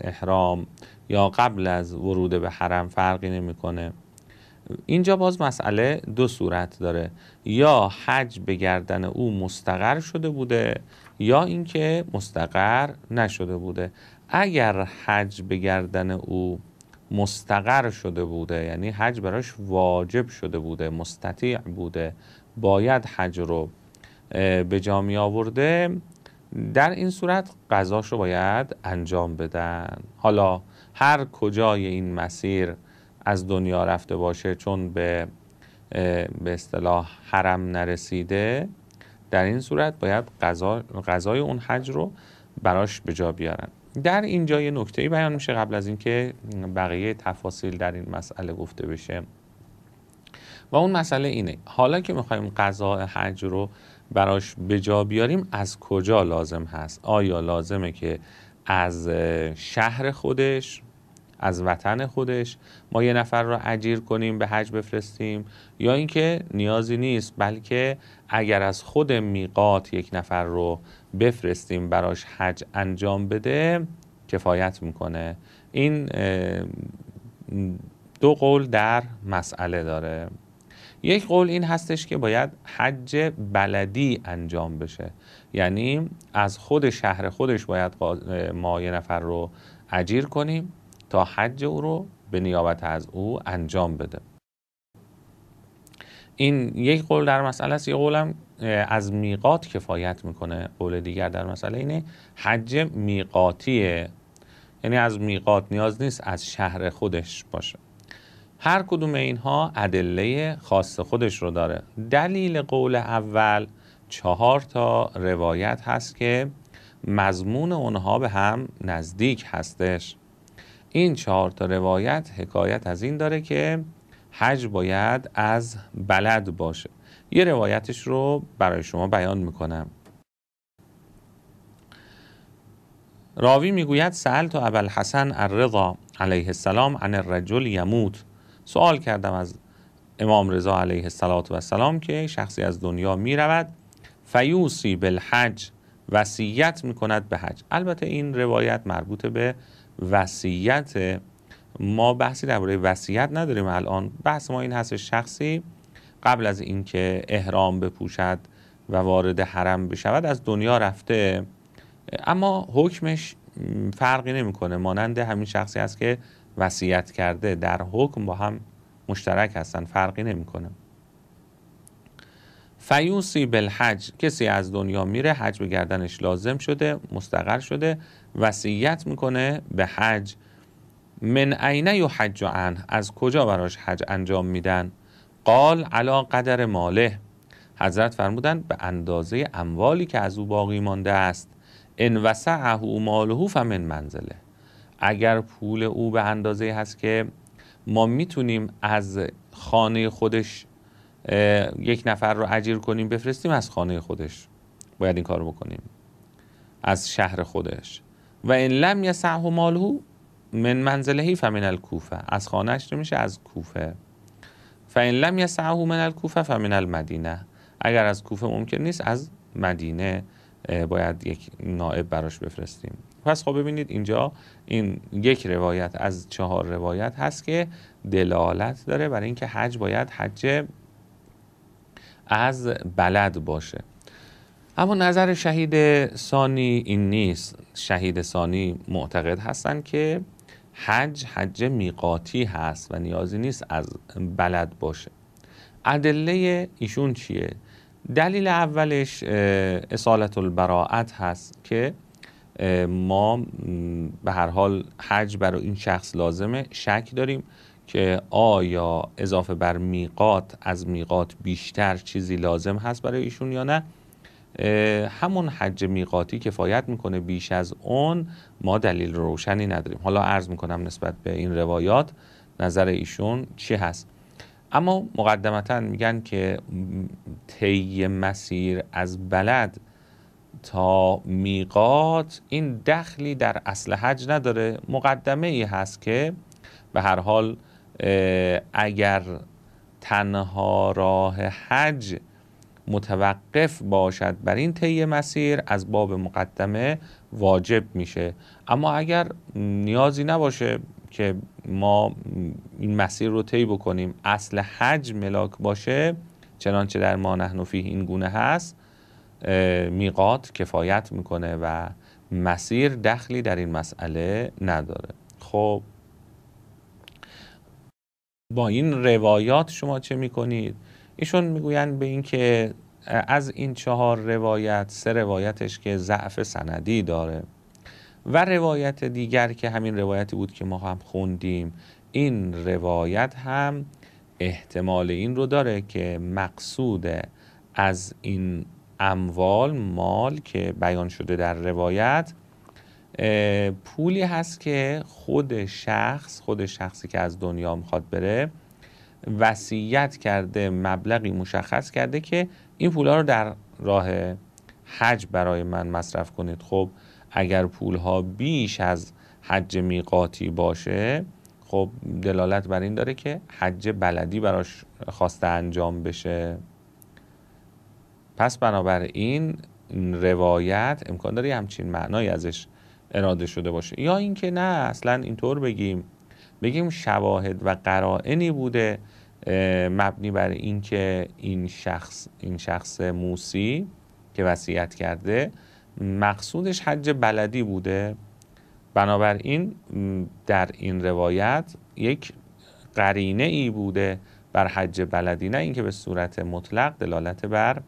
احرام یا قبل از ورود به حرم فرقی نمیکنه اینجا باز مسئله دو صورت داره یا حج به گردن او مستقر شده بوده یا اینکه مستقر نشده بوده اگر حج به گردن او مستقر شده بوده یعنی حج براش واجب شده بوده مستطیع بوده باید حج رو به جا می آورده در این صورت قضاشو باید انجام بدن حالا هر کجای این مسیر از دنیا رفته باشه چون به به اصطلاح حرم نرسیده در این صورت باید قضا، قضای اون حج رو براش به جا بیارن در اینجا یه نکته بیان میشه قبل از اینکه بقیه تفاصیل در این مسئله گفته بشه و اون مسئله اینه حالا که میخوایم قضا حج رو براش به جا بیاریم از کجا لازم هست آیا لازمه که از شهر خودش از وطن خودش ما یه نفر رو اجیر کنیم به حج بفرستیم یا اینکه نیازی نیست بلکه اگر از خود میقات یک نفر رو بفرستیم براش حج انجام بده کفایت میکنه این دو قول در مسئله داره یک قول این هستش که باید حج بلدی انجام بشه یعنی از خود شهر خودش باید ما یه نفر رو اجیر کنیم تا حج او رو به نیابت از او انجام بده این یک قول در مسئله است قولم از میقات کفایت میکنه قول دیگر در مسئله اینه حج میقاتیه یعنی از میقات نیاز نیست از شهر خودش باشه هر کدوم اینها ادله خاص خودش رو داره دلیل قول اول چهار تا روایت هست که مضمون اونها به هم نزدیک هستش این چهار تا روایت حکایت از این داره که حج باید از بلد باشه یه روایتش رو برای شما بیان میکنم راوی میگوید سأل تو حسن الرضا علیه السلام عن الرجل یموت سوال کردم از امام رضا علیه السلام که شخصی از دنیا می رود فیوسی بالحج وسیعت می کند به حج البته این روایت مربوط به وسیعت ما بحثی درباره وسیعت نداریم الان بحث ما این هست شخصی قبل از اینکه احرام بپوشد و وارد حرم بشود از دنیا رفته اما حکمش فرقی نمیکنه مانند همین شخصی است که وصیت کرده در حکم با هم مشترک هستن فرقی نمیکنه فیوسی بالحج کسی از دنیا میره حج به گردنش لازم شده مستقر شده وصیت میکنه به حج من عینه یو حج ان از کجا براش حج انجام میدن قال علا قدر ماله حضرت فرمودن به اندازه اموالی که از او باقی مانده است ان وسعه ماله فمن منزله اگر پول او به اندازه هست که ما میتونیم از خانه خودش یک نفر رو اجیر کنیم بفرستیم از خانه خودش باید این کار بکنیم از شهر خودش و این لم یسعه ماله من منزلهی فمن الکوفه از خانهش نمیشه از کوفه این لم یسعه من الکوفه فمن المدینه اگر از کوفه ممکن نیست از مدینه باید یک نائب براش بفرستیم پس خب ببینید اینجا این یک روایت از چهار روایت هست که دلالت داره برای اینکه حج باید حج از بلد باشه اما نظر شهید سانی این نیست شهید سانی معتقد هستند که حج حج میقاتی هست و نیازی نیست از بلد باشه ادله ایشون چیه دلیل اولش اصالت البراعت هست که ما به هر حال حج برای این شخص لازمه شک داریم که آیا اضافه بر میقات از میقات بیشتر چیزی لازم هست برای ایشون یا نه همون حج میقاتی کفایت میکنه بیش از اون ما دلیل روشنی نداریم حالا عرض میکنم نسبت به این روایات نظر ایشون چی هست اما مقدمتا میگن که طی مسیر از بلد تا میقات این دخلی در اصل حج نداره مقدمه ای هست که به هر حال اگر تنها راه حج متوقف باشد بر این طی مسیر از باب مقدمه واجب میشه اما اگر نیازی نباشه که ما این مسیر رو طی بکنیم اصل حج ملاک باشه چنانچه در ما نحن فیه این گونه هست میقات کفایت میکنه و مسیر دخلی در این مسئله نداره خب با این روایات شما چه میکنید ایشون میگویند به اینکه از این چهار روایت سه روایتش که ضعف سندی داره و روایت دیگر که همین روایتی بود که ما هم خوندیم این روایت هم احتمال این رو داره که مقصود از این اموال مال که بیان شده در روایت پولی هست که خود شخص خود شخصی که از دنیا میخواد بره وصیت کرده مبلغی مشخص کرده که این پولها رو در راه حج برای من مصرف کنید خب اگر پولها بیش از حج میقاتی باشه خب دلالت بر این داره که حج بلدی براش خواسته انجام بشه پس بنابراین روایت امکان داره همچین معنایی ازش اراده شده باشه یا اینکه نه اصلا اینطور بگیم بگیم شواهد و قرائنی بوده مبنی بر اینکه این شخص این شخص موسی که وصیت کرده مقصودش حج بلدی بوده بنابراین در این روایت یک قرینه ای بوده بر حج بلدی نه اینکه به صورت مطلق دلالت بر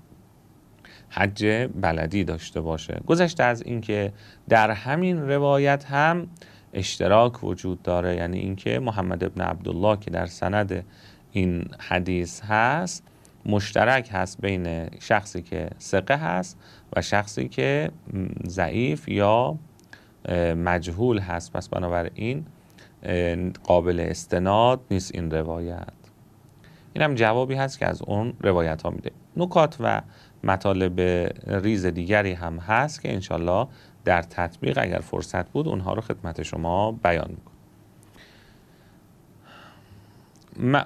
حج بلدی داشته باشه گذشته از اینکه در همین روایت هم اشتراک وجود داره یعنی اینکه محمد ابن عبدالله که در سند این حدیث هست مشترک هست بین شخصی که سقه هست و شخصی که ضعیف یا مجهول هست پس بنابراین قابل استناد نیست این روایت این هم جوابی هست که از اون روایت ها میده نکات و مطالب ریز دیگری هم هست که انشالله در تطبیق اگر فرصت بود اونها رو خدمت شما بیان میکنم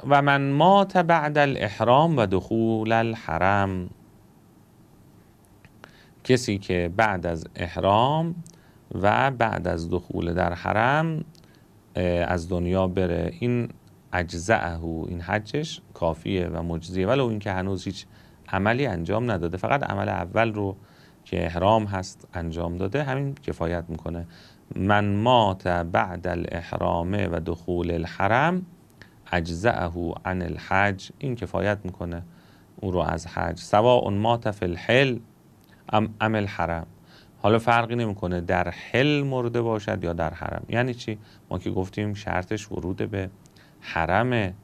و من مات بعد الاحرام و دخول الحرم کسی که بعد از احرام و بعد از دخول در حرم از دنیا بره این اجزعه این حجش کافیه و مجزیه ولو اینکه هنوز هیچ عملی انجام نداده فقط عمل اول رو که احرام هست انجام داده همین کفایت میکنه من مات بعد الاحرام و دخول الحرم اجزعه عن الحج این کفایت میکنه او رو از حج سواء مات فی الحل ام, عمل الحرم حالا فرقی نمیکنه در حل مرده باشد یا در حرم یعنی چی ما که گفتیم شرطش ورود به حرمه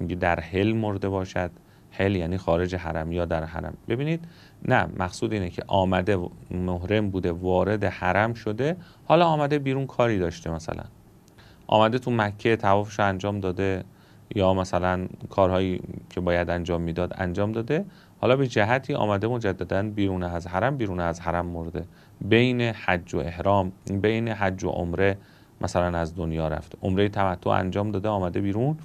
میگه در حل مرده باشد هل یعنی خارج حرم یا در حرم ببینید نه مقصود اینه که آمده محرم بوده وارد حرم شده حالا آمده بیرون کاری داشته مثلا آمده تو مکه توافش انجام داده یا مثلا کارهایی که باید انجام میداد انجام داده حالا به جهتی آمده مجددا بیرون از حرم بیرون از حرم مرده بین حج و احرام بین حج و عمره مثلا از دنیا رفت عمره تمتع انجام داده آمده بیرون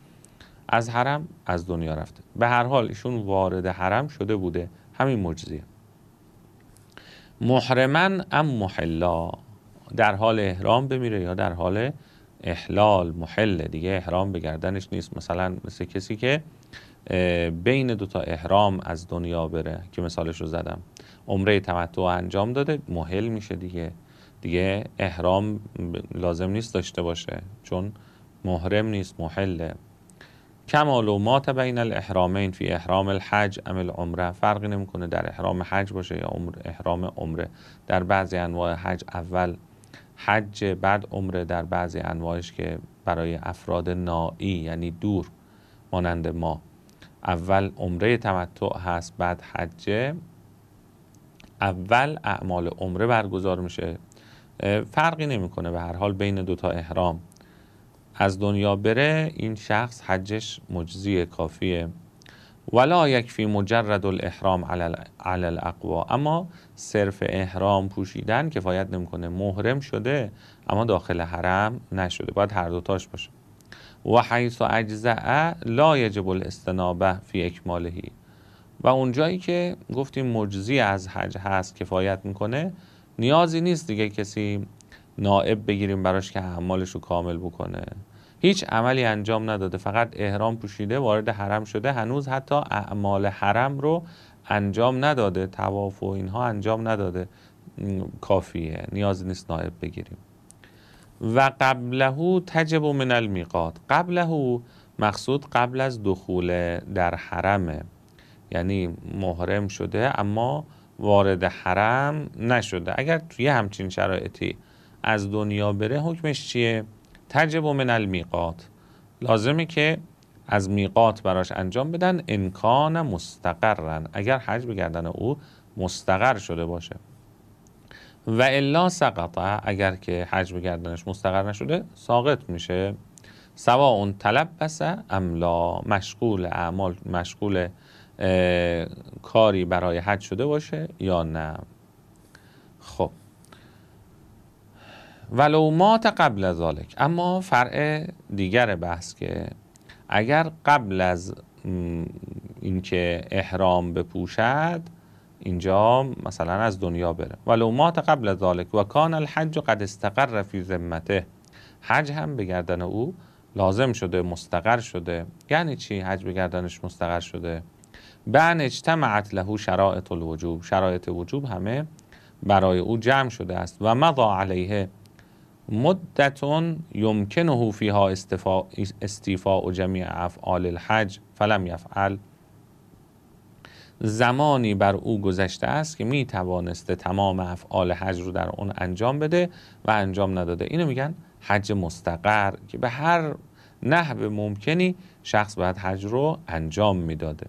از حرم از دنیا رفته به هر حال ایشون وارد حرم شده بوده همین مجزیه محرمن ام محلا در حال احرام بمیره یا در حال احلال محله دیگه احرام به گردنش نیست مثلا مثل کسی که بین دوتا احرام از دنیا بره که مثالش رو زدم عمره تمتع انجام داده محل میشه دیگه دیگه احرام لازم نیست داشته باشه چون محرم نیست محله کمال و ما بین الاحرامین فی احرام الحج ام العمره فرقی نمیکنه در احرام حج باشه یا عمر احرام عمره در بعضی انواع حج اول حج بعد عمره در بعضی انواعش که برای افراد نائی یعنی دور مانند ما اول عمره تمتع هست بعد حج اول اعمال عمره برگزار میشه فرقی نمیکنه به هر حال بین دوتا احرام از دنیا بره این شخص حجش مجزی کافیه ولا یکفی مجرد الاحرام علی الاقوا اما صرف احرام پوشیدن کفایت نمیکنه محرم شده اما داخل حرم نشده باید هر دوتاش باشه و حیث اجزاء لا یجب الاستنابه فی اکمالهی و اونجایی که گفتیم مجزی از حج هست کفایت میکنه نیازی نیست دیگه کسی نائب بگیریم براش که اعمالش رو کامل بکنه هیچ عملی انجام نداده فقط احرام پوشیده وارد حرم شده هنوز حتی اعمال حرم رو انجام نداده تواف و اینها انجام نداده کافیه نیاز نیست نایب بگیریم و قبلهو تجب من المیقات قبله مقصود قبل از دخول در حرمه یعنی محرم شده اما وارد حرم نشده اگر توی همچین شرایطی از دنیا بره حکمش چیه تجب من المیقات لازمه که از میقات براش انجام بدن انکان مستقرن اگر حج بگردن او مستقر شده باشه و الا سقطه اگر که حج بگردنش مستقر نشده ساقط میشه سوا اون طلب بسه املا مشغول اعمال مشغول کاری برای حج شده باشه یا نه خب ولو مات قبل از ذالک اما فرع دیگر بحث که اگر قبل از اینکه احرام بپوشد اینجا مثلا از دنیا بره ولو مات قبل از ذالک و کان الحج قد استقر فی ذمته حج هم به گردن او لازم شده مستقر شده یعنی چی حج به گردنش مستقر شده بعد اجتمعت له شرایط الوجوب شرایط وجوب همه برای او جمع شده است و مضا علیه مدتون یمکنه فیها و جمیع افعال الحج فلم یفعل زمانی بر او گذشته است که می توانسته تمام افعال حج رو در اون انجام بده و انجام نداده اینو میگن حج مستقر که به هر نحو ممکنی شخص باید حج رو انجام میداده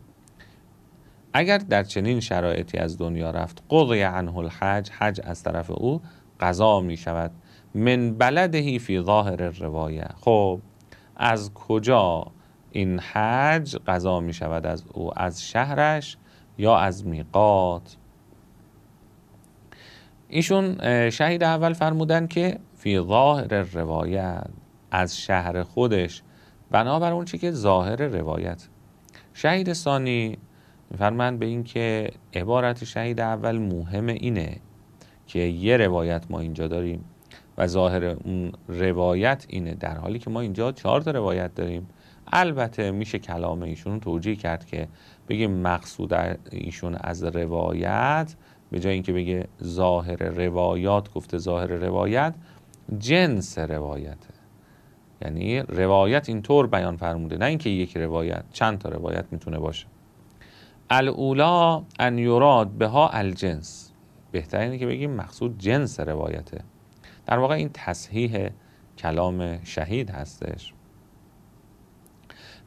اگر در چنین شرایطی از دنیا رفت قضی عنه الحج حج از طرف او قضا می شود من بلدهی فی ظاهر روایت خب از کجا این حج قضا می شود از او از شهرش یا از میقات ایشون شهید اول فرمودن که فی ظاهر روایت از شهر خودش بنابر اون چی که ظاهر روایت شهید ثانی میفرمند به این که عبارت شهید اول مهم اینه که یه روایت ما اینجا داریم و ظاهر اون روایت اینه در حالی که ما اینجا چهار تا روایت داریم البته میشه کلام ایشون رو توجیه کرد که بگیم مقصود ایشون از روایت به جای اینکه بگه ظاهر روایات گفته ظاهر روایت جنس روایته یعنی روایت اینطور بیان فرموده نه اینکه یک روایت چند تا روایت میتونه باشه الاولا ان یراد بها الجنس بهتر اینه که بگیم مقصود جنس روایته در واقع این تصحیح کلام شهید هستش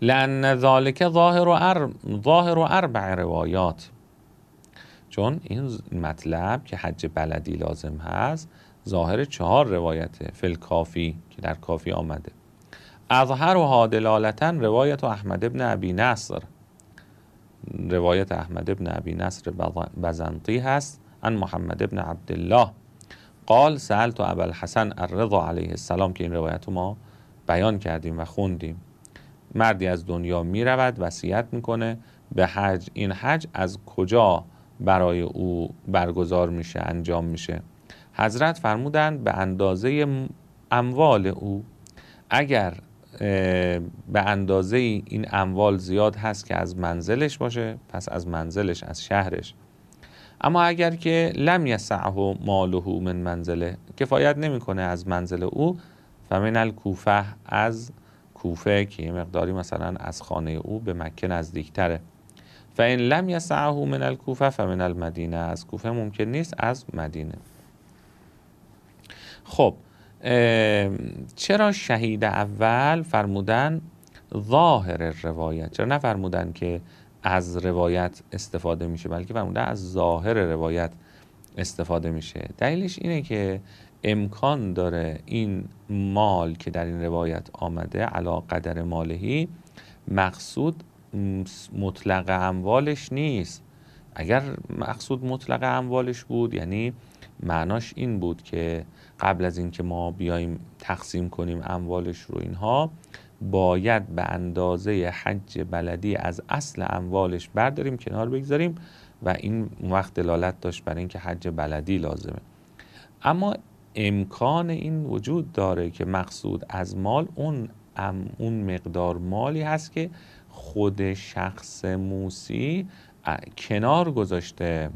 لان ذالک ظاهر و ظاهر و اربع روایات چون این مطلب که حج بلدی لازم هست ظاهر چهار روایت فل کافی که در کافی آمده اظهر و دلالتا روایت احمد ابن ابی نصر روایت احمد ابن ابی نصر بزنطی هست ان محمد ابن عبدالله قال سهل تو حسن الرضا علیه السلام که این روایت ما بیان کردیم و خوندیم مردی از دنیا می رود وصیت میکنه به حج این حج از کجا برای او برگزار میشه انجام میشه حضرت فرمودند به اندازه اموال او اگر به اندازه این اموال زیاد هست که از منزلش باشه پس از منزلش از شهرش اما اگر که لم یسعه ماله من منزله کفایت نمیکنه از منزل او فمن الکوفه از کوفه که یه مقداری مثلا از خانه او به مکه نزدیکتره فان لم یسعه من الکوفه فمن المدینه از کوفه ممکن نیست از مدینه خب چرا شهید اول فرمودن ظاهر روایت چرا نفرمودن که از روایت استفاده میشه بلکه فرموده از ظاهر روایت استفاده میشه دلیلش اینه که امکان داره این مال که در این روایت آمده علا قدر مالهی مقصود مطلق اموالش نیست اگر مقصود مطلق اموالش بود یعنی معناش این بود که قبل از اینکه ما بیایم تقسیم کنیم اموالش رو اینها باید به اندازه حج بلدی از اصل اموالش برداریم کنار بگذاریم و این وقت دلالت داشت بر اینکه حج بلدی لازمه اما امکان این وجود داره که مقصود از مال اون اون مقدار مالی هست که خود شخص موسی کنار گذاشته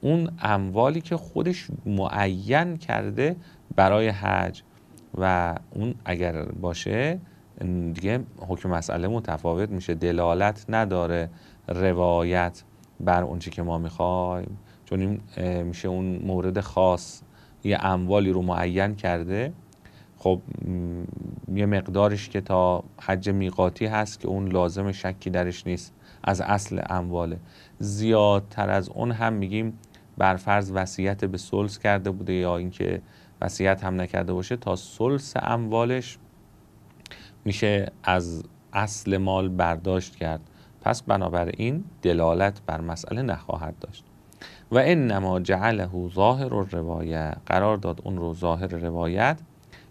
اون اموالی که خودش معین کرده برای حج و اون اگر باشه دیگه حکم مسئله متفاوت میشه دلالت نداره روایت بر اونچه که ما میخوایم چون این میشه اون مورد خاص یه اموالی رو معین کرده خب یه مقدارش که تا حج میقاتی هست که اون لازم شکی درش نیست از اصل امواله زیادتر از اون هم میگیم بر فرض وصیت به سلس کرده بوده یا اینکه وصیت هم نکرده باشه تا سلس اموالش میشه از اصل مال برداشت کرد پس بنابراین دلالت بر مسئله نخواهد داشت و انما جعله ظاهر الروایه قرار داد اون رو ظاهر روایت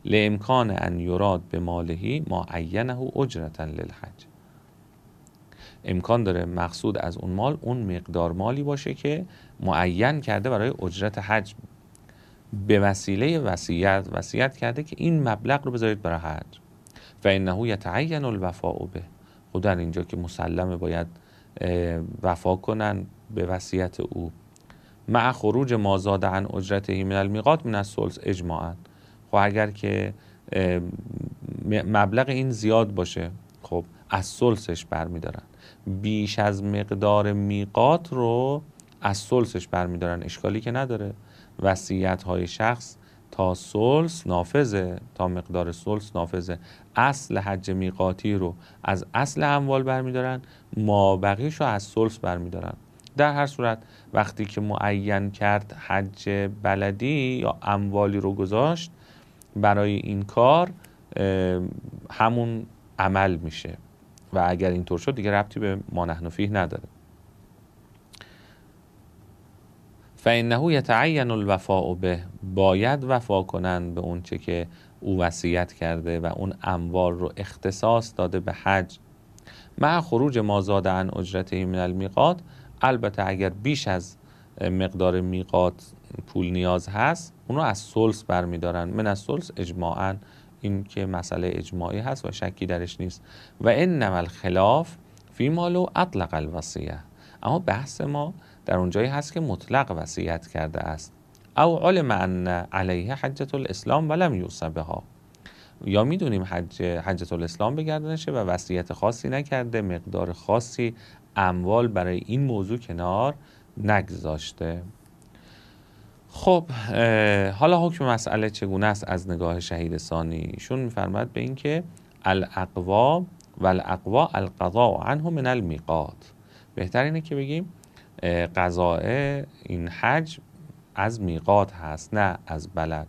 لامکان ان یراد به مالهی ما عینه اجرتا للحج امکان داره مقصود از اون مال اون مقدار مالی باشه که معین کرده برای اجرت حج به وسیله وصیت وصیت کرده که این مبلغ رو بذارید برای حج و انه یتعین الوفاء به خب در اینجا که مسلمه باید وفا کنن به وصیت او مع خروج مازاد عن اجرت من المیقات من السلس اجماعا خب اگر که مبلغ این زیاد باشه خب از سلسش برمیدارن بیش از مقدار میقات رو از سلسش برمیدارن اشکالی که نداره وسیعت های شخص تا سلس نافذه تا مقدار سلس نافذه اصل حج میقاتی رو از اصل اموال برمیدارن ما بقیش رو از سلس برمیدارن در هر صورت وقتی که معین کرد حج بلدی یا اموالی رو گذاشت برای این کار همون عمل میشه و اگر اینطور شد دیگه ربطی به ما نداره فانه یتعین الوفاء به باید وفا کنند به اونچه که او وصیت کرده و اون اموال رو اختصاص داده به حج مع خروج مازاد عن اجرته من المیقات البته اگر بیش از مقدار میقات پول نیاز هست اونو از سلس برمیدارن من از سلس اجماعا این که مسئله اجماعی هست و شکی درش نیست و انما خلاف فی مالو اطلق الوصیه اما بحث ما در اونجایی هست که مطلق وصیت کرده است او علم ان علیه حجت الاسلام ولم یوصی بها یا میدونیم حج حجت الاسلام بگردنشه و وصیت خاصی نکرده مقدار خاصی اموال برای این موضوع کنار نگذاشته خب حالا حکم مسئله چگونه است از نگاه شهید ثانی ایشون میفرماد به اینکه الاقوا والاقوا القضاء عنه من المیقات بهتر اینه که بگیم قضاء این حج از میقات هست نه از بلد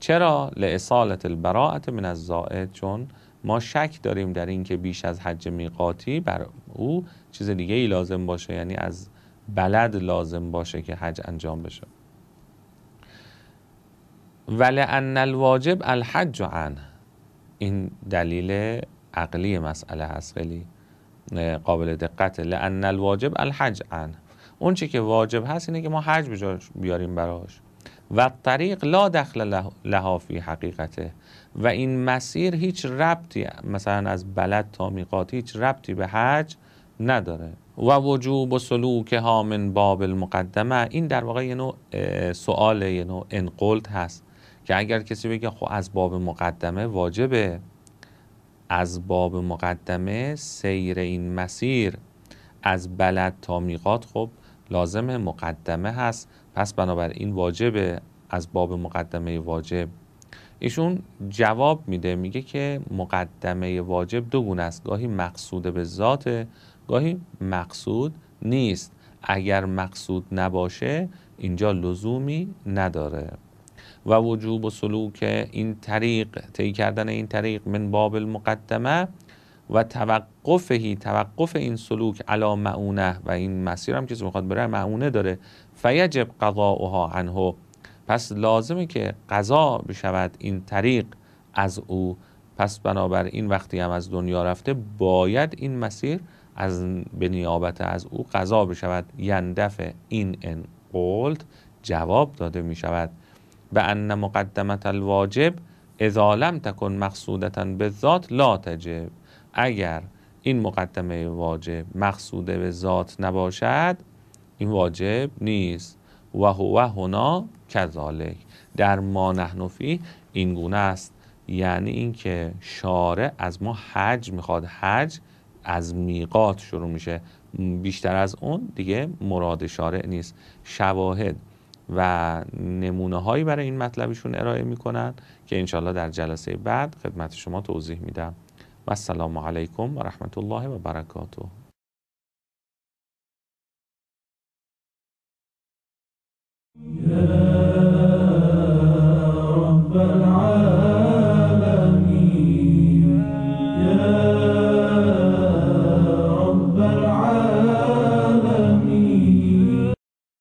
چرا لاصالت البراعت من از الزائد چون ما شک داریم در اینکه بیش از حج میقاتی بر او چیز دیگه ای لازم باشه یعنی از بلد لازم باشه که حج انجام بشه ان الواجب الحج عنه این دلیل عقلی مسئله هست خیلی قابل دقت لان الواجب الحج عن اون چی که واجب هست اینه که ما حج بیاریم براش و طریق لا دخل لها فی حقیقته و این مسیر هیچ ربطی مثلا از بلد تا میقات هیچ ربطی به حج نداره و وجوب و سلوک ها من باب المقدمه این در واقع یه نوع سوال یه نوع انقلت هست که اگر کسی بگه خب از باب مقدمه واجبه از باب مقدمه سیر این مسیر از بلد تا میقات خب لازم مقدمه هست پس بنابراین واجبه از باب مقدمه واجب ایشون جواب میده میگه که مقدمه واجب دو گونه است گاهی مقصود به ذات گاهی مقصود نیست اگر مقصود نباشه اینجا لزومی نداره و وجوب و سلوک این طریق طی کردن این طریق من باب المقدمه و توقفهی توقف این سلوک علا معونه و این مسیر هم کسی میخواد بره معونه داره فیجب قضاؤها عنه پس لازمه که قضا بشود این طریق از او پس بنابراین وقتی هم از دنیا رفته باید این مسیر از به نیابت از او قضا بشود یندف این انقلت جواب داده می شود به ان مقدمت الواجب اذا لم تکن مقصودتا به ذات لا تجب اگر این مقدمه واجب مقصوده به ذات نباشد این واجب نیست و هو هنا کذالک در ما نحنفی این گونه است یعنی اینکه شارع از ما حج میخواد حج از میقات شروع میشه بیشتر از اون دیگه مراد شارع نیست شواهد و نمونه هایی برای این مطلبشون ارائه میکنن که انشالله در جلسه بعد خدمت شما توضیح میدم و السلام علیکم و رحمت الله و برکاته یا رب